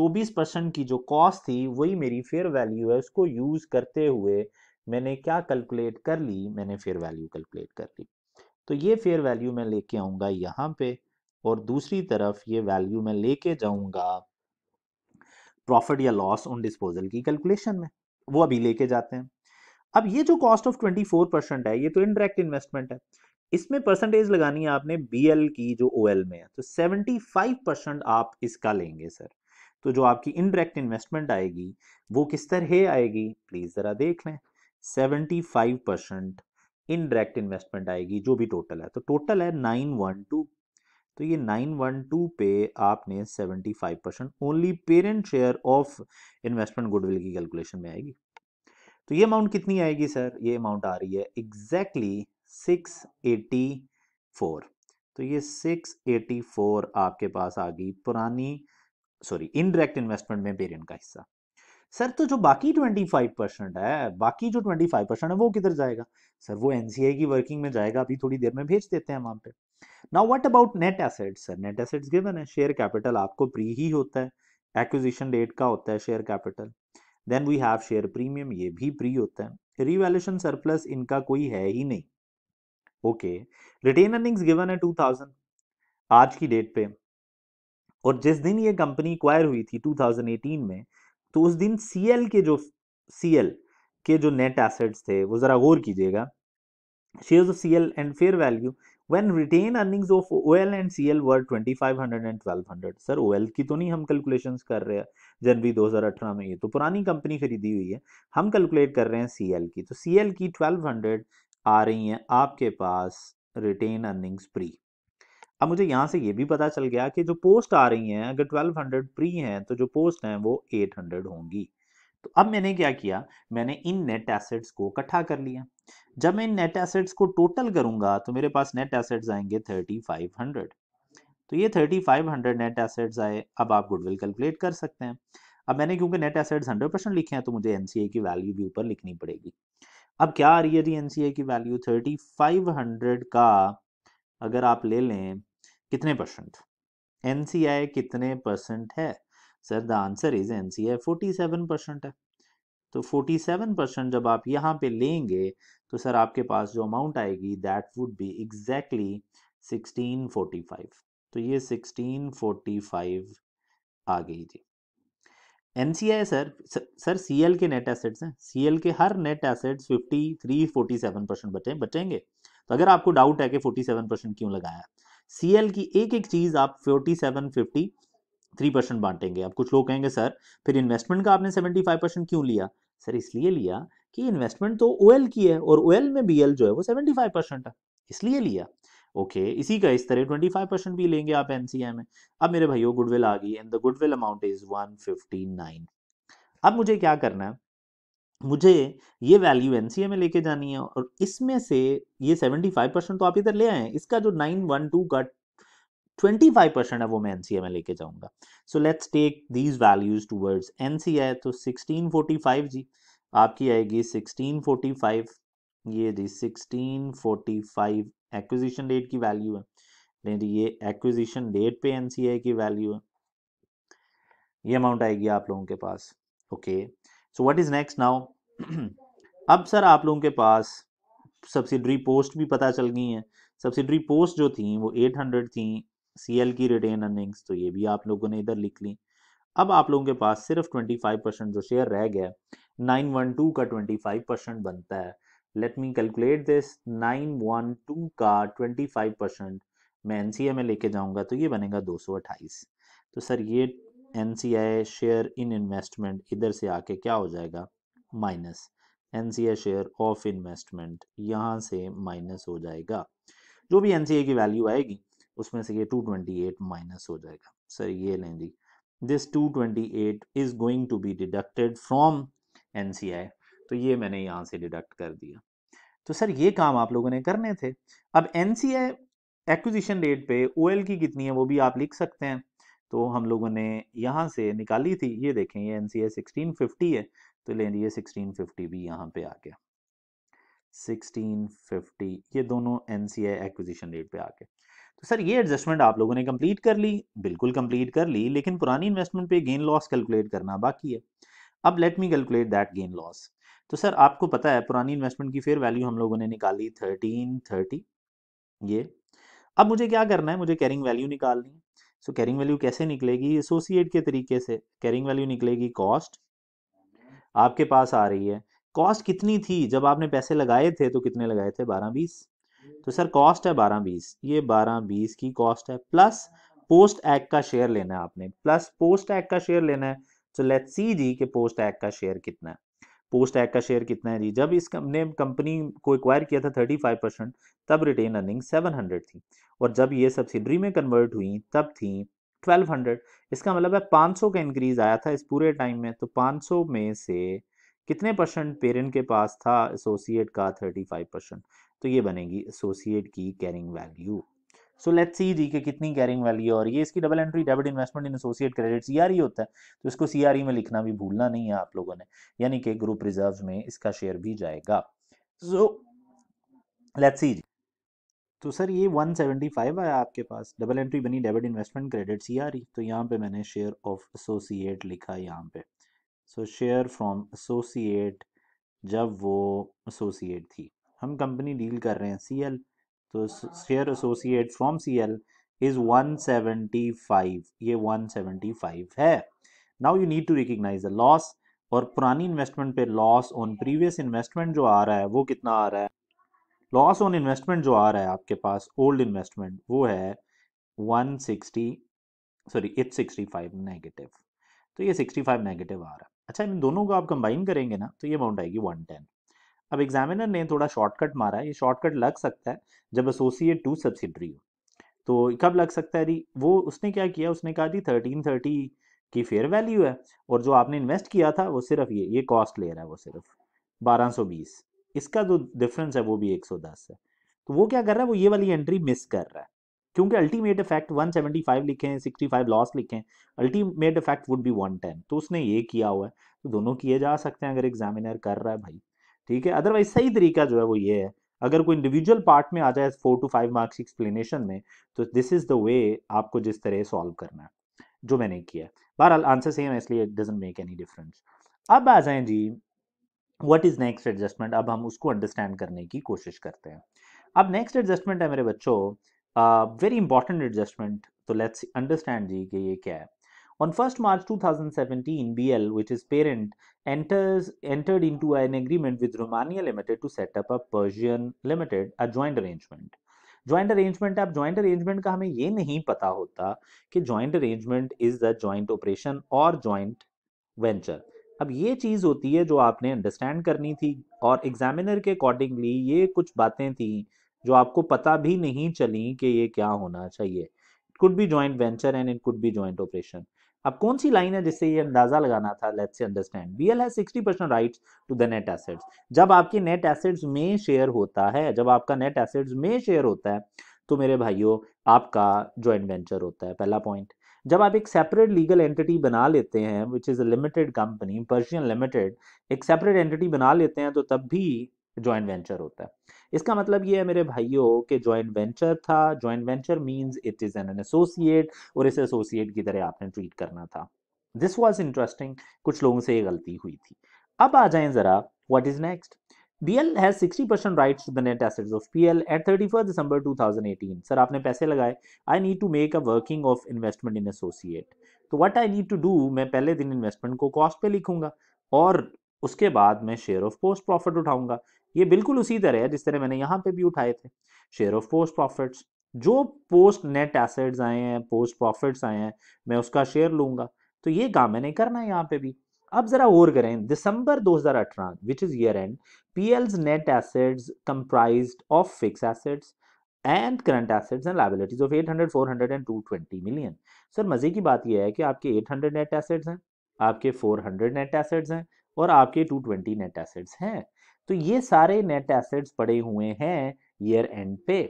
24 परसेंट की जो कॉस्ट थी वही मेरी फेयर वैल्यू है उसको यूज़ करते हुए मैंने क्या कैलकुलेट कर ली मैंने फेयर वैल्यू कैलकुलेट कर ली तो ये फेयर वैल्यू मैं लेके आऊंगा यहाँ पे और दूसरी तरफ ये वैल्यू मैं लेके जाऊंगा प्रॉफिट या लॉस ऑन डिस्पोजल की कैलकुलेशन में वो अभी लेके जाते हैं अब ये जो कॉस्ट ऑफ 24 परसेंट है ये तो इनडायरेक्ट इन्वेस्टमेंट है इसमें परसेंटेज लगानी है आपने बी एल की जो ओ एल में है तो 75 परसेंट आप इसका लेंगे सर तो जो आपकी इनडायरेक्ट इन्वेस्टमेंट आएगी वो किस तरह आएगी प्लीज जरा देख लें seventy five percent indirect investment आएगी जो भी टोटल है तो टोटल है नाइन वन टू तो ये नाइन वन टू पे आपने five percent only parent share of investment goodwill की कैलकुलेशन में आएगी तो ये अमाउंट कितनी आएगी सर ये अमाउंट आ रही है एग्जैक्टली सिक्स एटी फोर तो ये सिक्स एटी फोर आपके पास आ गई पुरानी सॉरी इनडायरेक्ट इन्वेस्टमेंट में पेरेंट का हिस्सा सर तो जो बाकी ट्वेंटी फाइव परसेंट है बाकी जो ट्वेंटी फाइव परसेंट है वो किधर जाएगा सर वो एनसीआई की वर्किंग में जाएगा अभी थोड़ी देर में भेज देते हैं वहां पे now what about net assets sir net assets given है शेयर कैपिटल आपको प्री ही होता है एक्विजिशन डेट का होता है share capital then we have share premium ये भी प्री होता है रिवैल्यूशन सरप्लस इनका कोई है ही नहीं ओके रिटेन अर्निंग्स गिवन है 2000 आज की डेट पे और जिस दिन ये कंपनी क्वायर हुई थी 2018 में तो उस दिन सीएल के जो सीएल के जो नेट एसेट्स थे वो जरा गौर कीजिएगा shares of CL and fair value when retained earnings of O L and C L were twenty five hundred and twelve hundred sir O L की तो नहीं हम कैलकुलेशंस कर रहे हैं जनवरी 2018 में ये तो पुरानी कंपनी खरीदी हुई है हम कैलकुलेट कर रहे हैं सी की तो सी की 1200 आ रही है आपके पास रिटेन अर्निंग्स प्री अब मुझे यहाँ से ये भी पता चल गया कि जो पोस्ट आ रही हैं अगर 1200 प्री हैं तो जो पोस्ट हैं वो 800 होंगी तो अब मैंने क्या किया मैंने इन नेट एसेट्स को इकट्ठा कर लिया जब मैं इन नेट एसेट्स को टोटल करूंगा तो मेरे पास नेट एसेट्स आएंगे 3500 तो ये thirty five hundred net assets आए अब आप गुडविल कैलकुलेट कर सकते हैं अब मैंने क्योंकि नेट एसेट्स हंड्रेड परसेंट लिखे हैं तो मुझे एन की वैल्यू भी ऊपर लिखनी पड़ेगी अब क्या आ रही है जी एन की वैल्यू थर्टी का अगर आप ले लें कितने परसेंट एन कितने परसेंट है sir the answer is N C percent है तो 47 परसेंट जब आप यहाँ पे लेंगे तो सर आपके पास जो अमाउंट आएगी दैट वुड बी एग्जैक्टली 1645 तो ये 1645 आ गई जी N C I sir sir C L के नेट एसेट्स हैं सी एल के हर नेट एसेट्स 53 47 परसेंट बचे बचेंगे तो अगर आपको डाउट है कि 47 परसेंट क्यों लगाया सी एल की एक एक चीज़ आप 47 50 थ्री परसेंट बांटेंगे आप कुछ लोग कहेंगे सर फिर इन्वेस्टमेंट का आपने सेवेंटी फाइव परसेंट क्यों लिया सर इसलिए लिया कि इन्वेस्टमेंट तो ओ की है और ओ में बी जो है वो सेवेंटी फाइव परसेंट है इसलिए लिया ओके okay, इसी का इस तरह ट्वेंटी फाइव परसेंट भी लेंगे आप एनसीएम में अब मेरे भाइयों गुडविल आ गई and the goodwill amount is one fifty nine अब मुझे क्या करना है मुझे ये वैल्यू एनसीए में लेके जानी है और इसमें से ये सेवेंटी फाइव परसेंट तो आप इधर ले आए हैं इसका जो नाइन वन टू का ट्वेंटी फाइव परसेंट है वो मैं एनसीए में लेके जाऊंगा so let's take these values towards NCA तो सिक्सटीन फोर्टी फाइव जी आपकी आएगी सिक्सटीन फोर्टी फाइव ये जी sixteen forty five acquisition date की वैल्यू है लेकिन तो ये एक्विजिशन डेट पे एन की वैल्यू है ये अमाउंट आएगी आप लोगों के पास okay so what is next now अब सर आप लोगों के पास सब्सिडरी पोस्ट भी पता चल गई है सब्सिडरी पोस्ट जो थी वो 800 थी सी की रिटेन अर्निंग्स तो ये भी आप लोगों ने इधर लिख ली अब आप लोगों के पास सिर्फ 25 परसेंट जो शेयर रह गया 912 का 25 परसेंट बनता है let me calculate this nine one two का ट्वेंटी फाइव परसेंट मैं एन सी आई में लेके जाऊंगा तो ये बनेगा दो सौ अट्ठाईस तो सर ये N C I share in investment इधर से आके क्या हो जाएगा minus N C I share of investment यहाँ से माइनस हो जाएगा जो भी एन सी आई की वैल्यू आएगी उसमें से ये टू ट्वेंटी एट माइनस हो जाएगा सर ये लें जी this two twenty eight is going to be deducted from N C I तो ये मैंने यहाँ से डिडक्ट कर दिया तो सर ये काम आप लोगों ने करने थे अब एन सी एक्विजिशन रेट पे ओ की कितनी है वो भी आप लिख सकते हैं तो हम लोगों ने यहाँ से निकाली थी ये देखें ये N C A sixteen fifty है तो ले लीजिए सिक्सटीन फिफ्टी भी यहाँ पे आ गया सिक्सटीन फिफ्टी ये दोनों N C I acquisition rate पे आ गए तो सर ये एडजस्टमेंट आप लोगों ने कंप्लीट कर ली बिल्कुल कंप्लीट कर ली लेकिन पुरानी इन्वेस्टमेंट पे गेन लॉस कैलकुलेट करना बाकी है अब let me calculate that gain loss तो सर आपको पता है पुरानी इन्वेस्टमेंट की फेयर वैल्यू हम लोगों ने निकाली थर्टीन थर्टी ये अब मुझे क्या करना है मुझे कैरिंग वैल्यू निकालनी है सो कैरिंग वैल्यू कैसे निकलेगी एसोसिएट के तरीके से कैरिंग वैल्यू निकलेगी कॉस्ट आपके पास आ रही है कॉस्ट कितनी थी जब आपने पैसे लगाए थे तो कितने लगाए थे बारह बीस तो सर कॉस्ट है बारह बीस ये बारह बीस की कॉस्ट है प्लस पोस्ट एक्ट का शेयर लेना है आपने प्लस पोस्ट एक्ट का शेयर लेना है तो लेट्स सी जी के पोस्ट एक्ट का शेयर कितना है पोस्ट एक्ट का शेयर कितना है जी जब इस ने कंपनी को एक्वायर किया था थर्टी फाइव परसेंट तब रिटेन अर्निंग सेवन हंड्रेड थी और जब ये सब्सिडरी में कन्वर्ट हुई तब थी ट्वेल्व हंड्रेड इसका मतलब है सौ का इंक्रीज आया था इस पूरे टाइम में तो सौ में से कितने परसेंट पेरेंट के पास था एसोसिएट का थर्टी फाइव परसेंट तो ये बनेगी एसोसिएट की carrying value so let's see जी के कितनी कैरिंग वैल्यू है और ये इसकी double entry debit investment in associate credit CRE होता है तो इसको सीआरई e में लिखना भी भूलना नहीं है आप लोगों ने यानी कि ग्रुप रिजर्व में इसका शेयर भी जाएगा सो लेट्स सी जी तो सर ये 175 आया आपके पास डबल एंट्री बनी डेबिट इन्वेस्टमेंट क्रेडिट सीआरई तो यहाँ पे मैंने शेयर ऑफ एसोसिएट लिखा यहाँ पे सो शेयर फ्रॉम एसोसिएट जब वो एसोसिएट थी हम कंपनी डील कर रहे हैं सी एल तो share associate from C L is one seventy five ये वन सेवेंटी फाइव है now you need to recognise the loss और पुरानी इन्वेस्टमेंट पे लॉस ऑन प्रीवियस इन्वेस्टमेंट जो आ रहा है वो कितना आ रहा है लॉस ऑन इन्वेस्टमेंट जो आ रहा है आपके पास ओल्ड इन्वेस्टमेंट वो है one sixty sorry it sixty five negative तो ये सिक्सटी फाइव नेगेटिव आ रहा है अच्छा इन दोनों को आप कंबाइन करेंगे ना तो ये अमाउंट आएगी वन टेन अब एग्जामिनर ने थोड़ा शॉर्टकट मारा है ये शॉर्टकट लग सकता है जब एसोसिएट टू सब्सिडरी हो तो कब लग सकता है जी वो उसने क्या किया उसने कहा जी थर्टीन थर्टी की फेयर वैल्यू है और जो आपने इन्वेस्ट किया था वो सिर्फ ये ये कॉस्ट ले रहा है वो सिर्फ बारह सौ बीस इसका जो डिफरेंस है वो भी एक सौ दस है तो वो क्या कर रहा है वो ये वाली एंट्री मिस कर रहा है क्योंकि ultimate effect one seventy five लिखे हैं सिक्सटी फाइव लॉस लिखे हैं ultimate effect would be one ten तो उसने ये किया हुआ है तो दोनों किए जा सकते हैं अगर एग्जामिनर कर रहा है भाई ठीक है अदरवाइज सही तरीका जो है वो ये है अगर कोई इंडिविजुअल पार्ट में आ जाए four two five marks explanation में तो दिस इज द वे आपको जिस तरह सॉल्व करना है जो मैंने किया बहरहाल आंसर सेम है इसलिए it doesn't make any difference अब आ जाए जी वट इज़ नेक्स्ट एडजस्टमेंट अब हम उसको अंडरस्टैंड करने की कोशिश करते हैं अब नेक्स्ट एडजस्टमेंट है मेरे बच्चों वेरी इंपॉर्टेंट एडजस्टमेंट तो लेट्स अंडरस्टैंड जी कि ये क्या है On 1st March 2017, BL, which is parent, enters entered into an agreement with Romania Limited to set up a Persian Limited, a joint arrangement. Joint arrangement आप joint arrangement का हमें ये नहीं पता होता कि joint arrangement is the joint operation और joint venture अब ये चीज़ होती है जो आपने अंडरस्टैंड करनी थी और एग्जामिनर के अकॉर्डिंगली ये कुछ बातें थी जो आपको पता भी नहीं चली कि ये क्या होना चाहिए it could be joint venture and it could be joint operation अब कौन सी लाइन है जिससे ये अंदाजा लगाना था लेट्स अंडरस्टैंड बी एल है percent right to the net assets जब आपके नेट एसेट्स में शेयर होता है जब आपका नेट एसेट्स में शेयर होता है तो मेरे भाइयों आपका ज्वाइंट वेंचर होता है पहला पॉइंट जब आप एक सेपरेट लीगल एंटिटी बना लेते हैं which is a limited company Persian limited एक सेपरेट एंटिटी बना लेते हैं तो तब भी ज्वाइंट वेंचर होता है इसका मतलब ये है मेरे भाइयों के ज्वाइंट वेंचर था joint venture means it is an an associate और इसे एसोसिएट की तरह आपने ट्रीट करना था दिस वॉज इंटरेस्टिंग कुछ लोगों से ये गलती हुई थी अब आ जाए जरा what is next BL has 60% rights to the net assets of PL at 31st December 2018. Sir, आपने पैसे लगाए I need to make a working of investment in associate. तो what I need to do मैं पहले दिन investment को cost पे लिखूंगा और उसके बाद मैं शेयर ऑफ पोस्ट प्रॉफिट उठाऊंगा ये बिल्कुल उसी तरह है जिस तरह मैंने यहाँ पे भी उठाए थे शेयर ऑफ पोस्ट प्रॉफिट्स जो पोस्ट नेट एसेट्स आए हैं पोस्ट प्रॉफिट्स आए हैं मैं उसका शेयर लूंगा तो ये काम मैंने करना है यहाँ पे भी अब जरा और करें December 2018 which is year end PL's net assets comprised of fix assets and current assets and liabilities of eight hundred four hundred and two twenty million sir मजे की बात यह है कि आपके एट हंड्रेड नेट एसेट्स हैं आपके four hundred net assets हैं और आपके टू ट्वेंटी नेट एसेट्स हैं तो ये सारे नेट एसेट्स पड़े हुए हैं ईयर एंड पे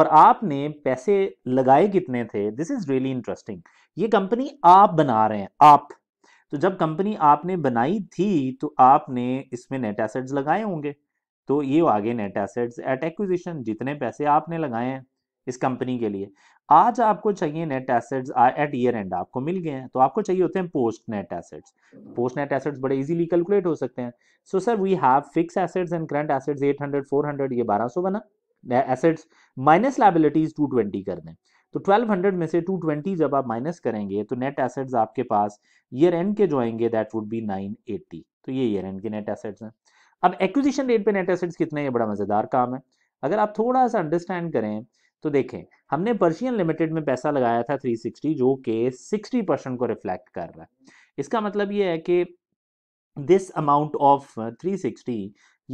और आपने पैसे लगाए कितने थे दिस इज रियली इंटरेस्टिंग ये कंपनी आप बना रहे हैं आप तो जब कंपनी आपने बनाई थी तो आपने इसमें नेट एसेट्स लगाए होंगे तो ये आगे नेट एसेट्स एट एक्विजिशन जितने पैसे आपने लगाए हैं इस कंपनी के लिए आज आपको चाहिए net assets at year end आपको मिल गए हैं तो आपको चाहिए होते हैं post net assets post net assets बड़े इजीली कैलकुलेट हो सकते हैं so sir we have fix assets and current assets 800 400 ये 1200 बना एसेट्स माइनस लाइबिलिटीज 220 कर दें तो 1200 में से 220 जब आप माइनस करेंगे तो नेट एसेट्स आपके पास ईयर एंड के जो आएंगे दैट वुड बी 980 तो ये ईयर एंड के नेट एसेट्स हैं अब एक्विजिशन रेट पे नेट एसेट्स कितने ये बड़ा मज़ेदार काम है अगर आप थोड़ा सा अंडरस्टैंड करें तो देखें हमने पर्शियन लिमिटेड में पैसा लगाया था 360 जो कि 60 परसेंट को रिफ्लेक्ट कर रहा है इसका मतलब ये है कि दिस अमाउंट ऑफ 360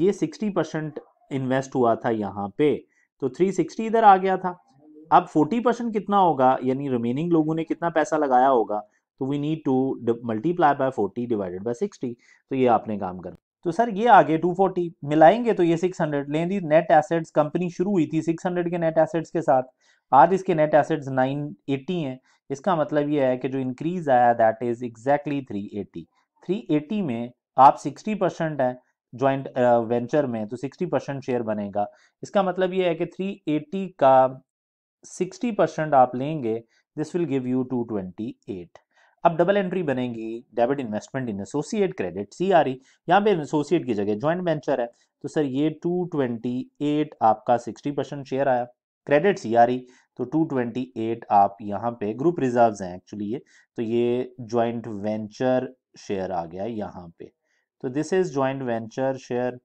ये 60 परसेंट इन्वेस्ट हुआ था यहाँ पे तो 360 इधर आ गया था अब 40 परसेंट कितना होगा यानी रिमेनिंग लोगों ने कितना पैसा लगाया होगा तो we need to multiply by 40 divided by 60 तो ये आपने काम करना तो सर ये आगे 240 मिलाएंगे तो ये 600 लें दी नेट एसेट्स कंपनी शुरू हुई थी 600 के नेट एसेट्स के साथ आज इसके नेट एसेट्स 980 हैं इसका मतलब ये है कि जो इंक्रीज आया दैट इज एग्जैक्टली 380 380 में आप 60 परसेंट हैं ज्वाइंट वेंचर में तो 60 परसेंट शेयर बनेगा इसका मतलब ये है कि 380 का 60 परसेंट आप लेंगे this will give you two अब डबल एंट्री बनेगी debit investment in associate credit C R E यहाँ पे एसोसिएट की जगह ज्वाइंट वेंचर है तो सर ये टू ट्वेंटी एट आपका सिक्सटी परसेंट शेयर आया क्रेडिट सी आर ई तो टू ट्वेंटी एट आप यहाँ पे ग्रुप रिजर्व हैं एक्चुअली ये तो ये ज्वाइंट वेंचर शेयर आ गया यहाँ पे तो this is joint venture share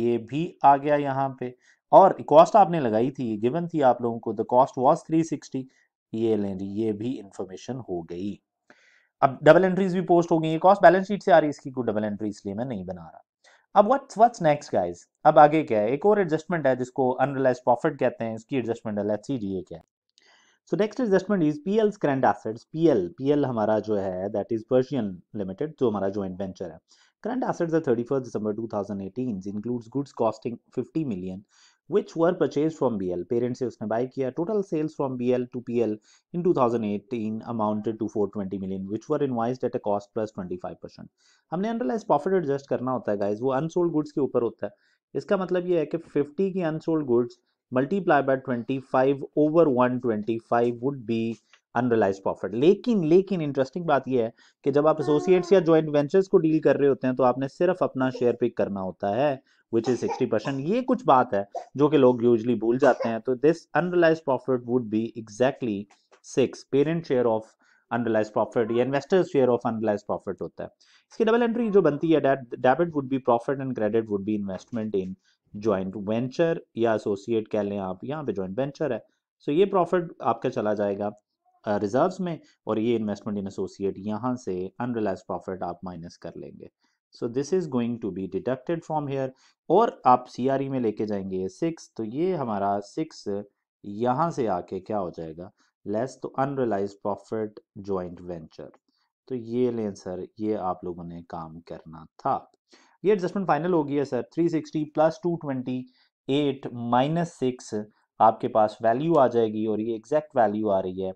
ये भी आ गया यहाँ पे और कॉस्ट आपने लगाई थी गिवन थी आप लोगों को the cost was three sixty ये लें ये भी इंफॉर्मेशन हो गई अब डबल एंट्रीज भी पोस्ट हो गई है कॉस्ट बैलेंस शीट से आ रही है इसकी कोई डबल एंट्री इसलिए मैं नहीं बना रहा अब व्हाट्स व्हाट्स नेक्स्ट गाइस अब आगे क्या है एक और एडजस्टमेंट है जिसको अनरलाइज प्रॉफिट कहते हैं इसकी एडजस्टमेंट है लेट्स सी ये क्या है so next adjustment is P L's current assets P L P L हमारा जो है दैट इज पर्शियन लिमिटेड जो हमारा जॉइंट वेंचर है current assets are thirty first December two thousand eighteen includes goods costing fifty million which were purchased from BL. Parents से उसने buy किया. Total sales from BL to PL in 2018 amounted to 420 million, which were invoiced at a cost plus 25%. percent. हमने underlies profit adjust करना होता है guys. वो unsold goods के ऊपर होता है. इसका मतलब ये है कि 50 की unsold goods multiplied by 25 over 125 would be unrealised profit लेकिन लेकिन इंटरेस्टिंग बात यह है कि जब आप एसोसिएट्स या ज्वाइंट वेंचर्स को डील कर रहे होते हैं तो आपने सिर्फ अपना शेयर पिक करना होता है विच इज सिक्सटी परसेंट ये कुछ बात है जो कि लोग यूजली भूल जाते हैं तो this unrealised profit would be exactly six parent share of unrealised profit या investors share of unrealised profit होता है इसकी डबल एंट्री जो बनती है debit would be profit and credit would be investment in joint venture या associate कह लें आप यहाँ पे ज्वाइंट वेंचर है सो so ये प्रॉफिट आपका चला जाएगा रिजर्व्स में और ये इन्वेस्टमेंट इन एसोसिएट यहाँ से अनरलाइज प्रॉफिट आप माइनस कर लेंगे so this is going to be deducted from here और आप सी e में लेके जाएंगे ये सिक्स तो ये हमारा सिक्स यहाँ से आके क्या हो जाएगा लेस तो अनरलाइज प्रॉफिट ज्वाइंट वेंचर तो ये लें सर ये आप लोगों ने काम करना था ये एडजस्टमेंट फाइनल हो गया सर 360 प्लस 228 माइनस सिक्स आपके पास वैल्यू आ जाएगी और ये एग्जैक्ट वैल्यू आ रही है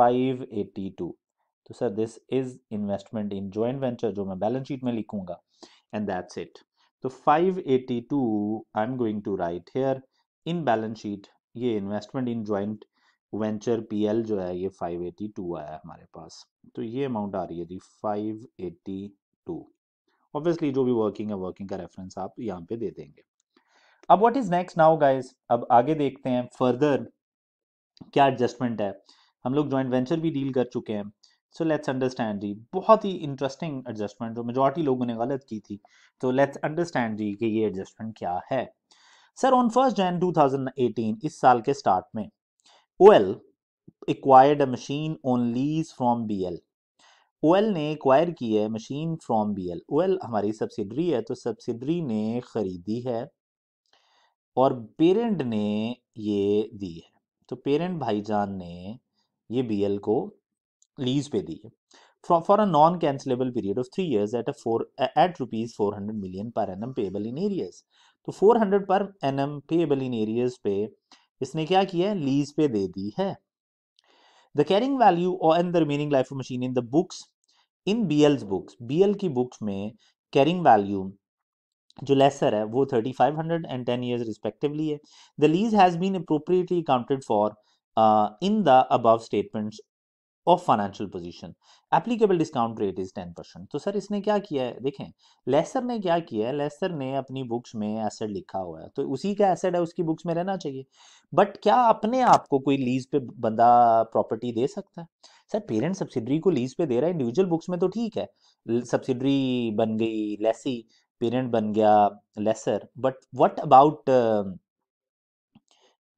582 तो sir this is investment in joint venture जो मैं बैलेंस शीट में लिखूंगा एंड दैट्स इट तो 582 I am going to write here in balance sheet ये investment in joint venture PL जो है ये 582 आया हमारे पास तो ये अमाउंट आ रही है जी 582 ऑब्वियसली जो भी वर्किंग है वर्किंग का रेफरेंस आप यहाँ पे दे देंगे अब what is next now guys अब आगे देखते हैं फर्दर क्या एडजस्टमेंट है हम लोग ज्वाइंट वेंचर भी डील कर चुके हैं सो लेट्स अंडरस्टैंड जी बहुत ही इंटरेस्टिंग एडजस्टमेंट जो मेजोरिटी लोगों ने गलत की थी तो लेट्स अंडरस्टैंड जी कि ये एडजस्टमेंट क्या है सर ऑन फर्स्ट जैन 2018 इस साल के स्टार्ट में OL acquired a machine on lease from BL OL ने एक्वायर की है मशीन फ्रॉम बीएल ओएल हमारी सब्सिडरी है तो सब्सिडरी ने ख़रीदी है और पेरेंट ने ये दी है तो पेरेंट भाईजान ने ये बीएल को लीज पे दी है for a non cancellable period of three years at a four at rupees four hundred million per annum payable in arrears तो four hundred per annum payable in arrears पे इसने क्या किया है lease पे दे दी है द कैरिंग वैल्यू और and the remaining life of machine in the books in B L's books B L की बुक्स में कैरिंग वैल्यू जो लेसर है वो thirty five hundred and ten years respectively है the lease has been appropriately counted for in the above statements of financial position applicable discount rate is ten percent तो sir इसने क्या किया है देखें लेसर ने क्या किया है लेसर ने अपनी बुक्स में एसेड लिखा हुआ है तो उसी का एसेड है उसकी बुक्स में रहना चाहिए बट क्या अपने आप को कोई लीज पे बंदा प्रॉपर्टी दे सकता है सर पेरेंट सब्सिडरी को लीज पे दे रहा है इंडिविजुअल बुक्स में तो ठीक है सब्सिडरी बन गई लेसी पेरेंट बन गया लेसर बट वट अबाउट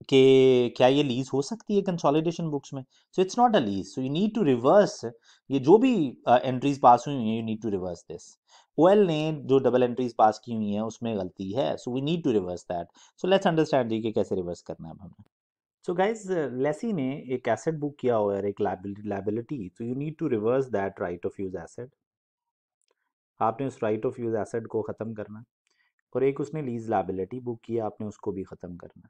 कि क्या ये लीज हो सकती है कंसोलिडेशन बुक्स में so it's not a lease so you need to reverse ये जो भी एंट्रीज पास हुई हैं you need to reverse this one जो डबल एंट्रीज पास की हुई हैं उसमें गलती है so we need to reverse that so let's understand जी कि कैसे रिवर्स करना है हमें सो गाइज लेसी ने एक एसेट बुक किया हुआ है एक liability so you need to reverse that right of use asset आपने उस राइट ऑफ यूज़ एसेट को ख़त्म करना और एक उसने लीज लाइबिलिटी बुक किया आपने उसको भी ख़त्म करना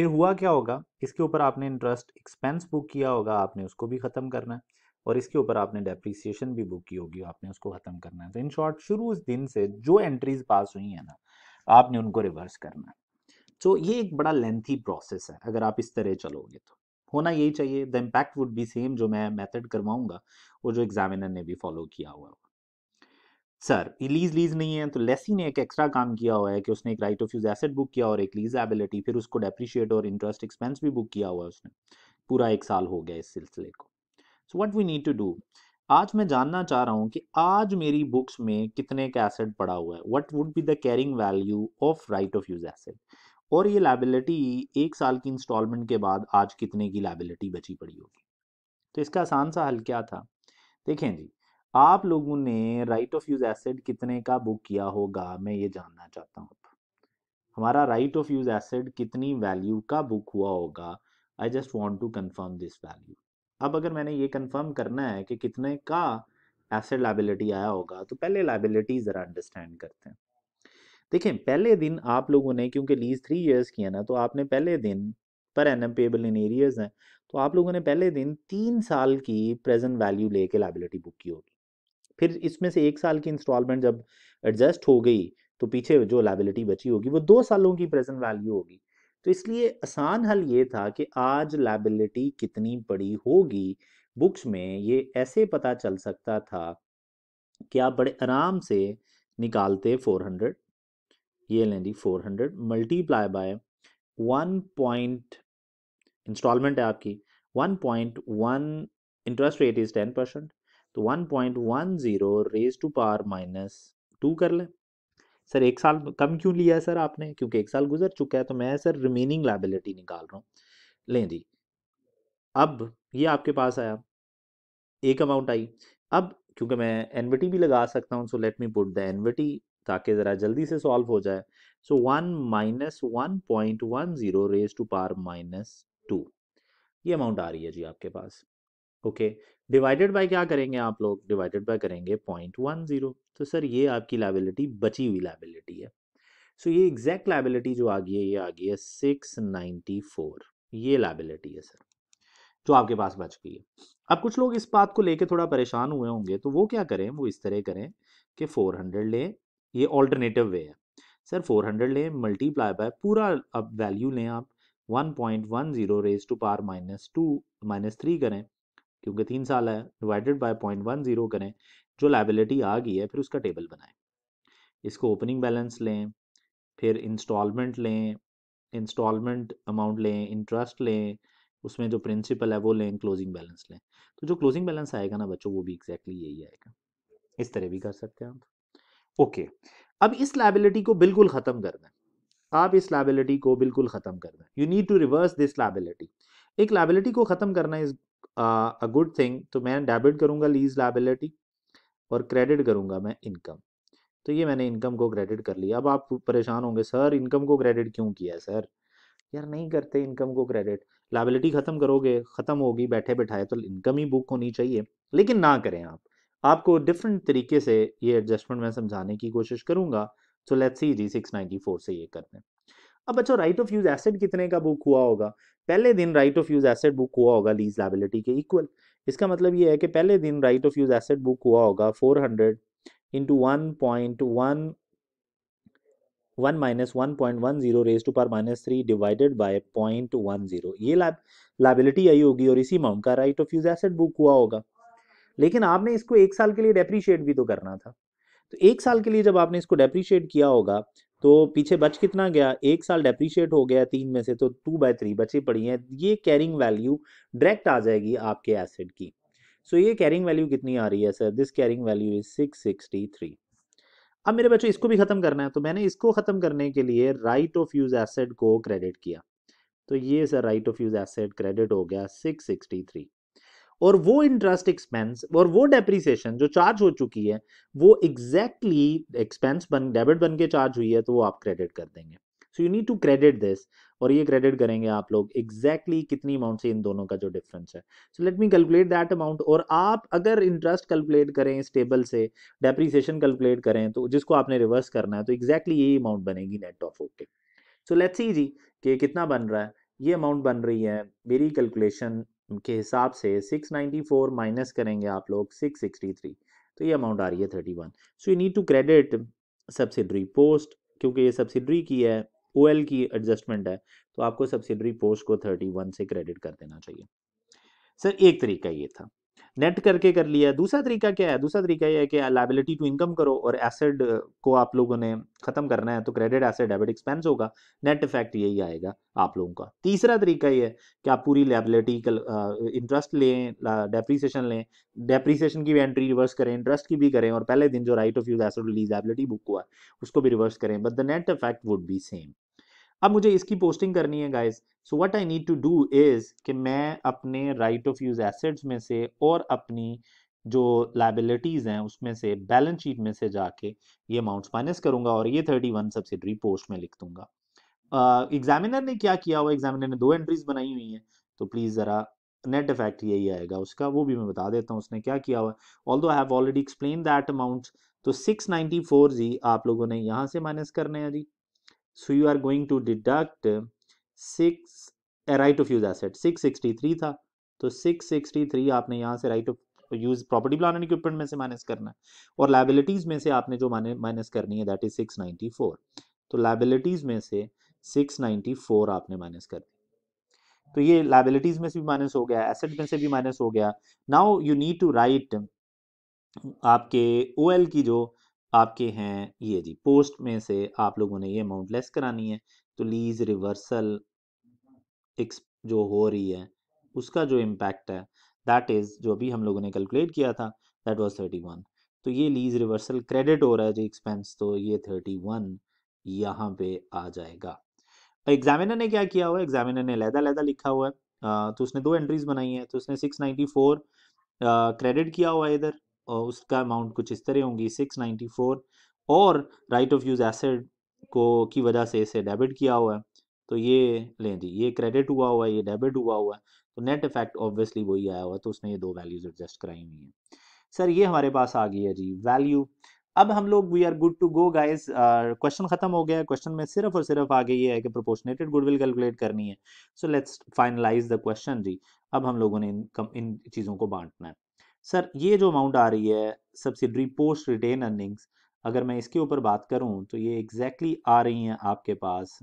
फिर हुआ क्या होगा इसके ऊपर आपने इंटरेस्ट एक्सपेंस बुक किया होगा आपने उसको भी ख़त्म करना है और इसके ऊपर आपने डेप्रीसिएशन भी बुक की होगी आपने उसको ख़त्म करना है तो इन शॉर्ट शुरू उस दिन से जो एंट्रीज पास हुई है ना आपने उनको रिवर्स करना है तो ये एक बड़ा लेंथी प्रोसेस है अगर आप इस तरह चलोगे तो होना यही चाहिए the impact would be same जो मैं मेथड करवाऊंगा वो जो एग्जामिनर ने भी फॉलो किया हुआ सर लीज लीज नहीं है तो लेसी ने एक एक्स्ट्रा काम किया हुआ है कि उसने एक right of use asset book किया और एक लीज एबिलिटी फिर उसको डेप्रिशिएट और इंटरेस्ट एक्सपेंस भी बुक किया हुआ है उसने पूरा एक साल हो गया इस सिलसिले को so what we need to do आज मैं जानना चाह रहा हूँ कि आज मेरी बुक्स में कितने का एसेट पड़ा हुआ है what would be the carrying value of right of use asset और ये लाइबिलिटी एक साल की इंस्टॉलमेंट के बाद आज कितने की लाइबिलिटी बची पड़ी होगी तो इसका आसान सा हल क्या था देखें जी आप लोगों ने राइट ऑफ यूज एसेट कितने का बुक किया होगा मैं ये जानना चाहता हूँ हमारा राइट ऑफ यूज एसेट कितनी वैल्यू का बुक हुआ होगा I just want to confirm this value अब अगर मैंने ये कन्फर्म करना है कि कितने का एसेट लाइबिलिटी आया होगा तो पहले लाइबिलिटी ज़रा अंडरस्टैंड करते हैं देखें पहले दिन आप लोगों ने क्योंकि लीज थ्री इयर्स की है ना तो आपने पहले दिन पर annum payable in arrears हैं तो आप लोगों ने पहले दिन तीन साल की प्रेजेंट वैल्यू लेके लाइबिलिटी बुक की होगी फिर इसमें से एक साल की इंस्टॉलमेंट जब एडजस्ट हो गई तो पीछे जो लाइबिलिटी बची होगी वो दो सालों की प्रेजेंट वैल्यू होगी तो इसलिए आसान हल ये था कि आज लाइबिलिटी कितनी बड़ी होगी बुक्स में ये ऐसे पता चल सकता था कि आप बड़े आराम से निकालते 400 ये लें जी 400 multiply by one point installment है आपकी one point one interest rate is ten percent तो 1.10 raise to power minus two कर लें सर एक साल कम क्यों लिया है सर आपने क्योंकि एक साल गुजर चुका है तो मैं सर रिमेनिंग लाइबिलिटी निकाल रहा हूँ लें जी अब ये आपके पास आया एक अमाउंट आई अब क्योंकि मैं एनविटी भी लगा सकता हूँ so let me put the annuity ताकि ज़रा जल्दी से सॉल्व हो जाए so one minus one point one zero raise to power minus two ये अमाउंट आ रही है जी आपके पास ओके डिवाइडेड बाय क्या करेंगे आप लोग डिवाइडेड बाय करेंगे पॉइंट वन जीरो तो सर ये आपकी लाइबिलिटी बची हुई लाइबिलिटी है सो so, ये एग्जैक्ट लाइबिलिटी जो आ गई है ये आ गई है सिक्स नाइन्टी फोर ये लाइबिलिटी है सर जो आपके पास बच गई है अब कुछ लोग इस बात को लेके थोड़ा परेशान हुए होंगे तो वो क्या करें वो इस तरह करें कि फोर हंड्रेड लें ये ऑल्टरनेटिव वे है सर फोर हंड्रेड लें मल्टीप्लाई बाय पूरा अब वैल्यू लें आप one point one zero raise to power minus two minus three करें क्योंकि तीन साल है divided by point one zero करें जो लाइबिलिटी आ गई है फिर उसका टेबल बनाएं इसको ओपनिंग बैलेंस लें फिर इंस्टॉलमेंट लें इंस्टॉलमेंट अमाउंट लें इंटरेस्ट लें उसमें जो प्रिंसिपल है वो लें क्लोजिंग बैलेंस लें तो जो क्लोजिंग बैलेंस आएगा ना बच्चों वो भी एग्जैक्टली exactly यही आएगा इस तरह भी कर सकते हैं आप ओके अब इस लाइबिलिटी को बिल्कुल ख़त्म कर दें आप इस लाइबिलिटी को बिल्कुल ख़त्म कर दें you need to reverse this liability एक लाइबिलिटी को ख़त्म करना इज अ गुड थिंग तो मैं डेबिट करूंगा लीज लाइबिलिटी और क्रेडिट करूँगा मैं इनकम तो ये मैंने इनकम को क्रेडिट कर लिया अब आप परेशान होंगे सर इनकम को क्रेडिट क्यों किया सर यार नहीं करते इनकम को क्रेडिट लाइबिलिटी ख़त्म करोगे ख़त्म होगी बैठे बैठाए तो इनकम ही बुक होनी चाहिए लेकिन ना करें आप आपको डिफरेंट तरीके से ये एडजस्टमेंट मैं समझाने की कोशिश करूँगा तो लेट्स सी जी सिक्स नाइन्टी फोर से ये करते हैं अब बच्चों राइट ऑफ यूज एसेट कितने का बुक हुआ होगा पहले दिन right of use asset book हुआ होगा लीज लाइबिलिटी के इक्वल इसका मतलब ये है कि पहले दिन right of use asset book हुआ होगा four hundred into one point one one minus one point one zero raise to power minus three divided by point one zero ये लाइबिलिटी आई होगी और इसी अमाउंट का right of use asset book हुआ होगा लेकिन आपने इसको एक साल के लिए डेप्रीशिएट भी तो करना था तो एक साल के लिए जब आपने इसको डेप्रीशिएट किया होगा तो पीछे बच कितना गया एक साल डेप्रीशिएट हो गया तीन में से तो टू बाय थ्री बची पड़ी हैं ये कैरिंग वैल्यू डायरेक्ट आ जाएगी आपके एसेट की सो so, ये कैरिंग वैल्यू कितनी आ रही है sir this carrying value is six sixty three अब मेरे बच्चों इसको भी ख़त्म करना है तो मैंने इसको ख़त्म करने के लिए राइट ऑफ यूज़ एसेट को क्रेडिट किया तो ये sir right of use asset credit हो गया सिक्स सिक्सटी थ्री और वो इंटरेस्ट एक्सपेंस और वो डेप्रीसिएशन जो चार्ज हो चुकी है वो एग्जैक्टली एक्सपेंस बन डेबिट बन के चार्ज हुई है तो वो आप क्रेडिट कर देंगे so you need to credit this और ये क्रेडिट करेंगे आप लोग एग्जैक्टली exactly कितनी अमाउंट से इन दोनों का जो डिफरेंस है so let me calculate that amount और आप अगर इंटरेस्ट कैलकुलेट करें इस टेबल से डेप्रीसिएशन कैलकुलेट करें तो जिसको आपने रिवर्स करना है तो एग्जैक्टली exactly यही अमाउंट बनेगी net of okay so let's see जी कि कितना बन रहा है ये अमाउंट बन रही है मेरी कैलकुलेशन के हिसाब से 694 माइनस करेंगे आप लोग 663 तो ये अमाउंट आ रही है 31 so you need to credit subsidiary post क्योंकि ये सब्सिडरी की है ओ की एडजस्टमेंट है तो आपको सब्सिडरी पोस्ट को 31 से क्रेडिट कर देना चाहिए सर एक तरीका ये था नेट करके कर लिया दूसरा तरीका क्या है दूसरा तरीका यह है कि लाइबिलिटी टू इनकम करो और एसेड को आप लोगों ने ख़त्म करना है तो क्रेडिट एसेड डेबिट एक्सपेंस होगा नेट इफेक्ट यही आएगा आप लोगों का तीसरा तरीका ये है कि आप पूरी लाइबिलिटी इंटरेस्ट लें डेप्रीसीशन लें डेप्रीसीशन की भी एंट्री रिवर्स करें इंटरेस्ट की भी करें और पहले दिन जो right of use asset release liability book हुआ उसको भी रिवर्स करें but the net effect would be same अब मुझे इसकी पोस्टिंग करनी है guys so what I need to do is कि मैं अपने राइट ऑफ यूज़ एसेट्स में से और अपनी जो लाइबिलिटीज़ हैं उसमें से बैलेंस शीट में से जाके ये अमाउंट्स माइनस करूंगा और ये थर्टी वन सब्सिडरी पोस्ट में लिख दूंगा एग्जामिनर uh, ने क्या किया हुआ एग्जामिनर ने दो एंट्रीज बनाई हुई हैं तो प्लीज़ ज़रा नेट इफेक्ट यही आएगा उसका वो भी मैं बता देता हूँ उसने क्या किया हुआ although I have already explain that amount तो सिक्स नाइनटी फोर जी आप लोगों ने यहाँ से माइनस करने हैं जी so you are going to deduct six right of use asset six sixty three था तो सिक्स सिक्सटी थ्री आपने यहाँ से right of use property plant and equipment में से माइनस करना है और लाइबिलिटीज में से आपने जो माने माइनस करनी है that is six ninety four तो लाइबिलिटीज में से सिक्स नाइन्टी फोर आपने माइनस कर दी तो ये लाइबिलिटीज में से भी माइनस हो गया एसेट में से भी माइनस हो गया now you need to write आपके ओ की जो आपके हैं ये जी पोस्ट में से आप लोगों ने ये अमाउंट लेस करानी है तो लीज रिवर्सल जो हो रही है उसका जो इम्पैक्ट है दैट इज़ जो अभी हम लोगों ने कैलकुलेट किया था दैट वाज थर्टी वन तो ये लीज रिवर्सल क्रेडिट हो रहा है जो एक्सपेंस तो ये थर्टी वन यहाँ पे आ जाएगा एग्जामिनर ने क्या किया हुआ एग्जामिनर ने लहदा लहदा लिखा हुआ है तो उसने दो एंट्रीज बनाई है तो उसने सिक्स नाइन्टी फोर क्रेडिट किया हुआ है इधर उसका अमाउंट कुछ इस तरह होंगी सिक्स नाइन्टी फोर और राइट ऑफ यूज़ एसेड को की वजह से इसे डेबिट किया हुआ है तो ये लें जी ये क्रेडिट हुआ हुआ है ये डेबिट हुआ हुआ है तो नेट इफेक्ट ऑब्वियसली वही आया हुआ है तो उसने ये दो वैल्यूज एडजस्ट कराई हुई हैं सर ये हमारे पास आ गई है जी वैल्यू अब हम लोग we are good to go guys question खत्म हो गया क्वेश्चन में सिर्फ और सिर्फ आ गई है कि प्रोपोर्शनेटेड गुडविल कैलकुलेट करनी है so let's finalize the question जी अब हम लोगों ने इन इन चीज़ों को बांटना है सर ये जो अमाउंट आ रही है सब्सिडरी पोस्ट रिटेन अर्निंग्स अगर मैं इसके ऊपर बात करूं तो ये एग्जैक्टली exactly आ रही हैं आपके पास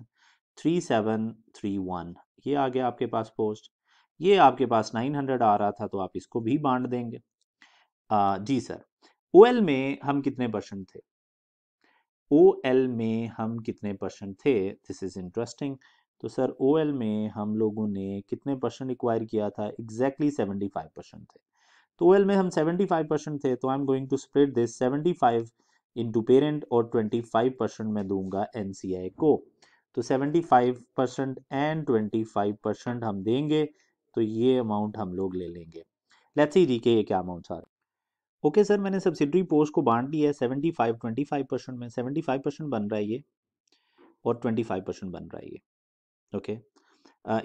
थ्री सेवन थ्री वन ये आ गया आपके पास पोस्ट ये आपके पास नाइन हंड्रेड आ रहा था तो आप इसको भी बांट देंगे आ, जी सर ओ में हम कितने परसेंट थे ओ में हम कितने परसेंट थे दिस इज़ इंटरेस्टिंग तो सर ओ में हम लोगों ने कितने परसेंट रिक्वायर किया था एग्जैक्टली सेवेंटी फाइव परसेंट थे तो ओ में हम सेवेंटी फाइव परसेंट थे तो I am going to spread this seventy into parent और ट्वेंटी फाइव परसेंट मैं दूंगा एन को तो seventy five percent and twenty five percent हम देंगे तो ये अमाउंट हम लोग ले लेंगे लेट्स ही जी के ये क्या अमाउंट सर ओके सर मैंने सब्सिडरी पोस्ट को बांट दिया है seventy five twenty five percent में सेवेंटी फाइव परसेंट बन रहा है ये और ट्वेंटी फाइव परसेंट बन रहा है ये okay okay?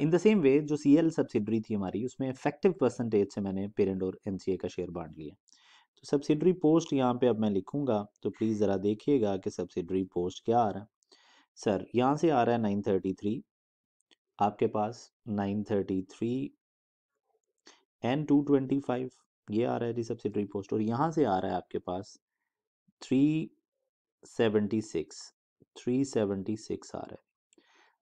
In the same way जो सी एल सब्सिडरी थी हमारी उसमें इफेक्टिव परसेंटेज से मैंने पेरेंट और एम का शेयर बांट लिया तो सब्सिडरी पोस्ट यहाँ पे अब मैं लिखूँगा तो प्लीज़ ज़रा देखिएगा कि सब्सिडरी पोस्ट क्या आ रहा है सर यहाँ से आ रहा है नाइन थर्टी थ्री आपके पास nine thirty three into twenty five ये आ रहा है जी सब्सिडरी पोस्ट और यहाँ से आ रहा है आपके पास three seventy six three seventy six आ रहा है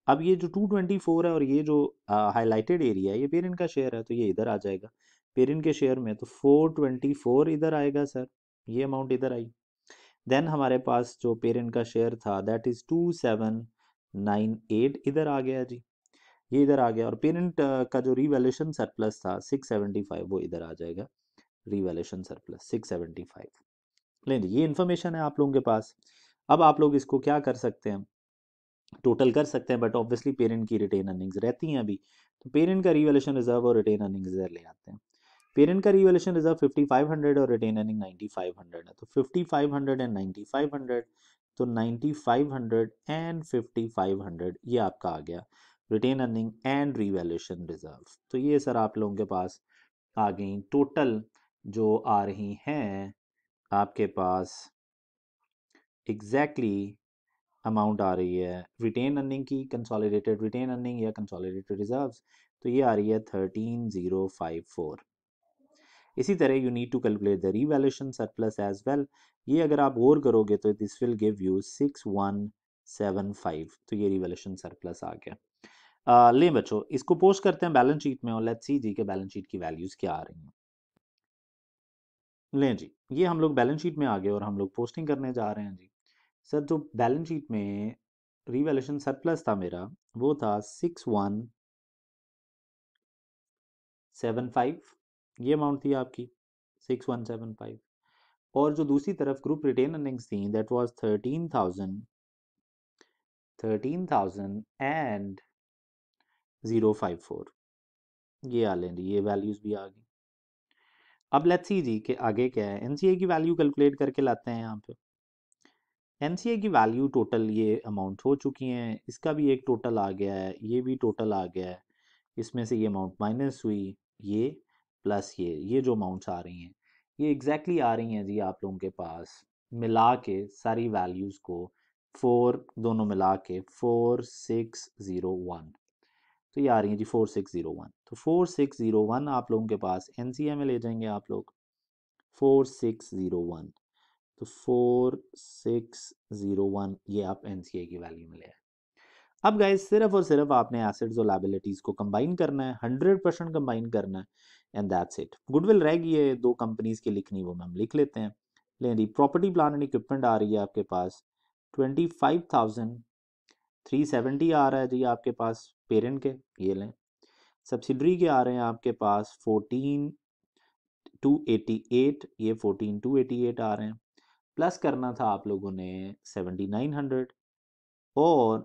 अब ये जो 224 है और ये जो हाईलाइटेड एरिया है ये पेरेंट का शेयर है तो ये इधर आ जाएगा पेरेंट के शेयर में तो 424 इधर आएगा सर ये अमाउंट इधर आई देन हमारे पास जो पेरेंट का शेयर था that is two seven nine eight इधर आ गया जी ये इधर आ गया और पेरेंट का जो रिवेल्यूशन सरप्लस था सिक्स सेवेंटी फाइव वो इधर आ जाएगा revaluation surplus six seventy five लें ये इन्फॉर्मेशन है आप लोगों के पास अब आप लोग इसको क्या कर सकते हैं टोटल कर सकते हैं बट ऑब्वियसली पेरेंट की रिटेन अर्निंग्स रहती हैं अभी तो पेरेंट का रीवैल्यूशन रिजर्व और रिटेन अर्निंग रिजर्व ले आते हैं पेरेंट का revaluation reserve fifty five hundred और retain earning ninety five hundred है तो fifty five hundred and ninety five hundred तो ninety five hundred and fifty five hundred ये आपका आ गया retain earning and revaluation reserve तो ये सर आप लोगों के पास आ गई टोटल जो आ रही हैं आपके पास एग्जैक्टली exactly अमाउंट आ रही है रिटेन अर्निंग की कंसोलिडेटेड रिटेन अर्निंग या कंसोलिडेटेड रिजर्व्स तो ये आ रही है थर्टीन ज़ीरो फाइव फोर इसी तरह you need to calculate the revaluation surplus as well ये अगर आप और करोगे तो this will give you six one seven five तो ये रिवॉल्यूशन सरप्लस आ गया uh, ले बच्चों इसको पोस्ट करते हैं बैलेंस शीट में और लेट्स सी जी के बैलेंस शीट की वैल्यूज़ क्या आ रही हैं लें जी ये हम लोग बैलेंस शीट में आ गए और हम लोग पोस्टिंग करने जा रहे हैं जी सर जो बैलेंस शीट में रिवेल्यूशन सरप्लस था मेरा वो था सिक्स वन सेवन फाइव ये अमाउंट थी आपकी सिक्स वन सेवन फाइव और जो दूसरी तरफ ग्रुप रिटेन अर्निंग्स थी that was thirteen thousand thirteen thousand and zero five four ये आ लें ये वैल्यूज़ भी आ गई अब लेट्स सी जी के आगे क्या है एनसीए की वैल्यू कैलकुलेट करके लाते हैं यहाँ पे एन की वैल्यू टोटल ये अमाउंट हो चुकी हैं इसका भी एक टोटल आ गया है ये भी टोटल आ गया है इसमें से ये अमाउंट माइनस हुई ये प्लस ये ये जो अमाउंट्स आ रही हैं ये एग्जैक्टली exactly आ रही हैं जी आप लोगों के पास मिला के सारी वैल्यूज़ को फोर दोनों मिला के फोर सिक्स ज़ीरो वन तो ये आ रही है जी फोर सिक्स ज़ीरो वन तो फोर सिक्स ज़ीरो वन आप लोगों के पास एन में ले जाएंगे आप लोग फोर सिक्स ज़ीरो वन तो फोर सिक्स ज़ीरो वन ये आप एन की वैल्यू मिले अब गए सिर्फ और सिर्फ आपने एसेट्स और लाइबिलिटीज़ को कंबाइन करना है हंड्रेड परसेंट कंबाइन करना है एंड दैट्स इट गुडविल रह गई है दो कंपनीज की लिखनी वो मैम लिख लेते हैं लेकिन जी प्रॉपर्टी प्लान एंड इक्विपमेंट आ रही है आपके पास twenty five thousand three seventy आ रहा है जी आपके पास पेरेंट के ये लें सब्सिडरी के आ रहे हैं आपके पास फोर्टीन टू एटी एट ये फोर्टीन टू एटी एट आ रहे हैं प्लस करना था आप लोगों ने नाइन हंड्रेड और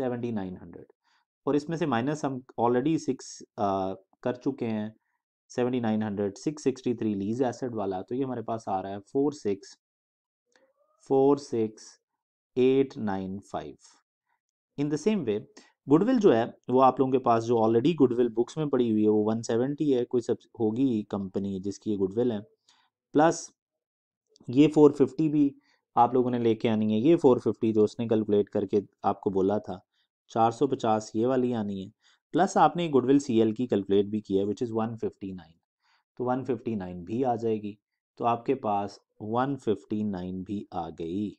नाइन हंड्रेड और इसमें से माइनस हम ऑलरेडी सिक्स कर चुके हैं सिक्सटी थ्री लीज एसेड वाला तो ये हमारे पास आ रहा है four six four six eight nine five in the same way goodwill जो है वो आप लोगों के पास जो ऑलरेडी गुडविल बुक्स में पड़ी हुई है वो वन सेवेंटी है कोई सब होगी कंपनी जिसकी ये गुडविल है प्लस ये फोर फिफ्टी भी आप लोगों ने लेके आनी है ये फोर फिफ्टी जो उसने कैलकुलेट करके आपको बोला था चार सौ पचास ये वाली आनी है प्लस आपने गुडविल सी एल की कैलकुलेट भी किया है which is one fifty nine तो वन फिफ्टी नाइन भी आ जाएगी तो आपके पास वन फिफ्टी नाइन भी आ गई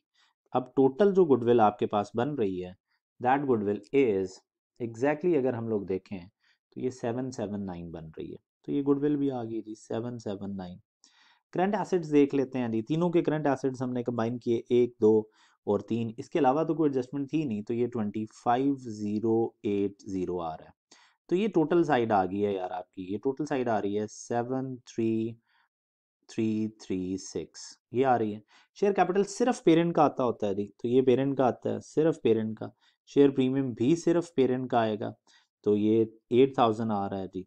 अब टोटल जो गुडविल आपके पास बन रही है दैट गुडविल इज़ एग्जैक्टली अगर हम लोग देखें तो ये सेवन सेवन नाइन बन रही है तो ये गुडविल भी आ गई थी seven seven nine current assets देख लेते हैं जी तीनों के करंट एसेट्स हमने कंबाइन किए एक दो और तीन इसके अलावा तो कोई एडजस्टमेंट थी नहीं तो ये twenty five zero eight zero आ रहा है तो ये टोटल साइड आ गई है यार आपकी ये टोटल साइड आ रही है seven three three three six ये आ रही है शेयर कैपिटल सिर्फ पेरेंट का आता होता है जी तो ये पेरेंट का आता है सिर्फ पेरेंट का शेयर प्रीमियम भी सिर्फ पेरेंट का आएगा तो ये एट थाउजेंड आ रहा है जी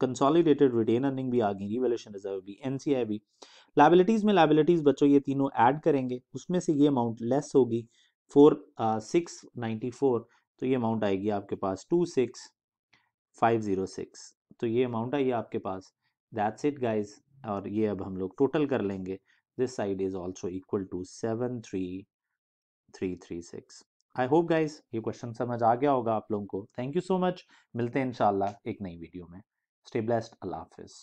कंसोलिडेटेड रिटेन अर्निंग भी आ गई रिवेलेशन रिजर्व भी एनसीआई भी लाइबिलिटीज में लाइबिलिटीज बच्चों ये तीनों ऐड करेंगे उसमें से ये अमाउंट लेस होगी फोर सिक्स नाइन्टी फोर तो ये अमाउंट आएगी आपके पास two six five zero six तो ये अमाउंट आई आपके पास दैट्स इट गाइज और ये अब हम लोग टोटल कर लेंगे this side is also equal to seven three three three six I hope guys ये क्वेश्चन समझ आ गया होगा आप लोगों को थैंक यू सो मच मिलते हैं इनशाला एक नई वीडियो में stay blessed allah hafiz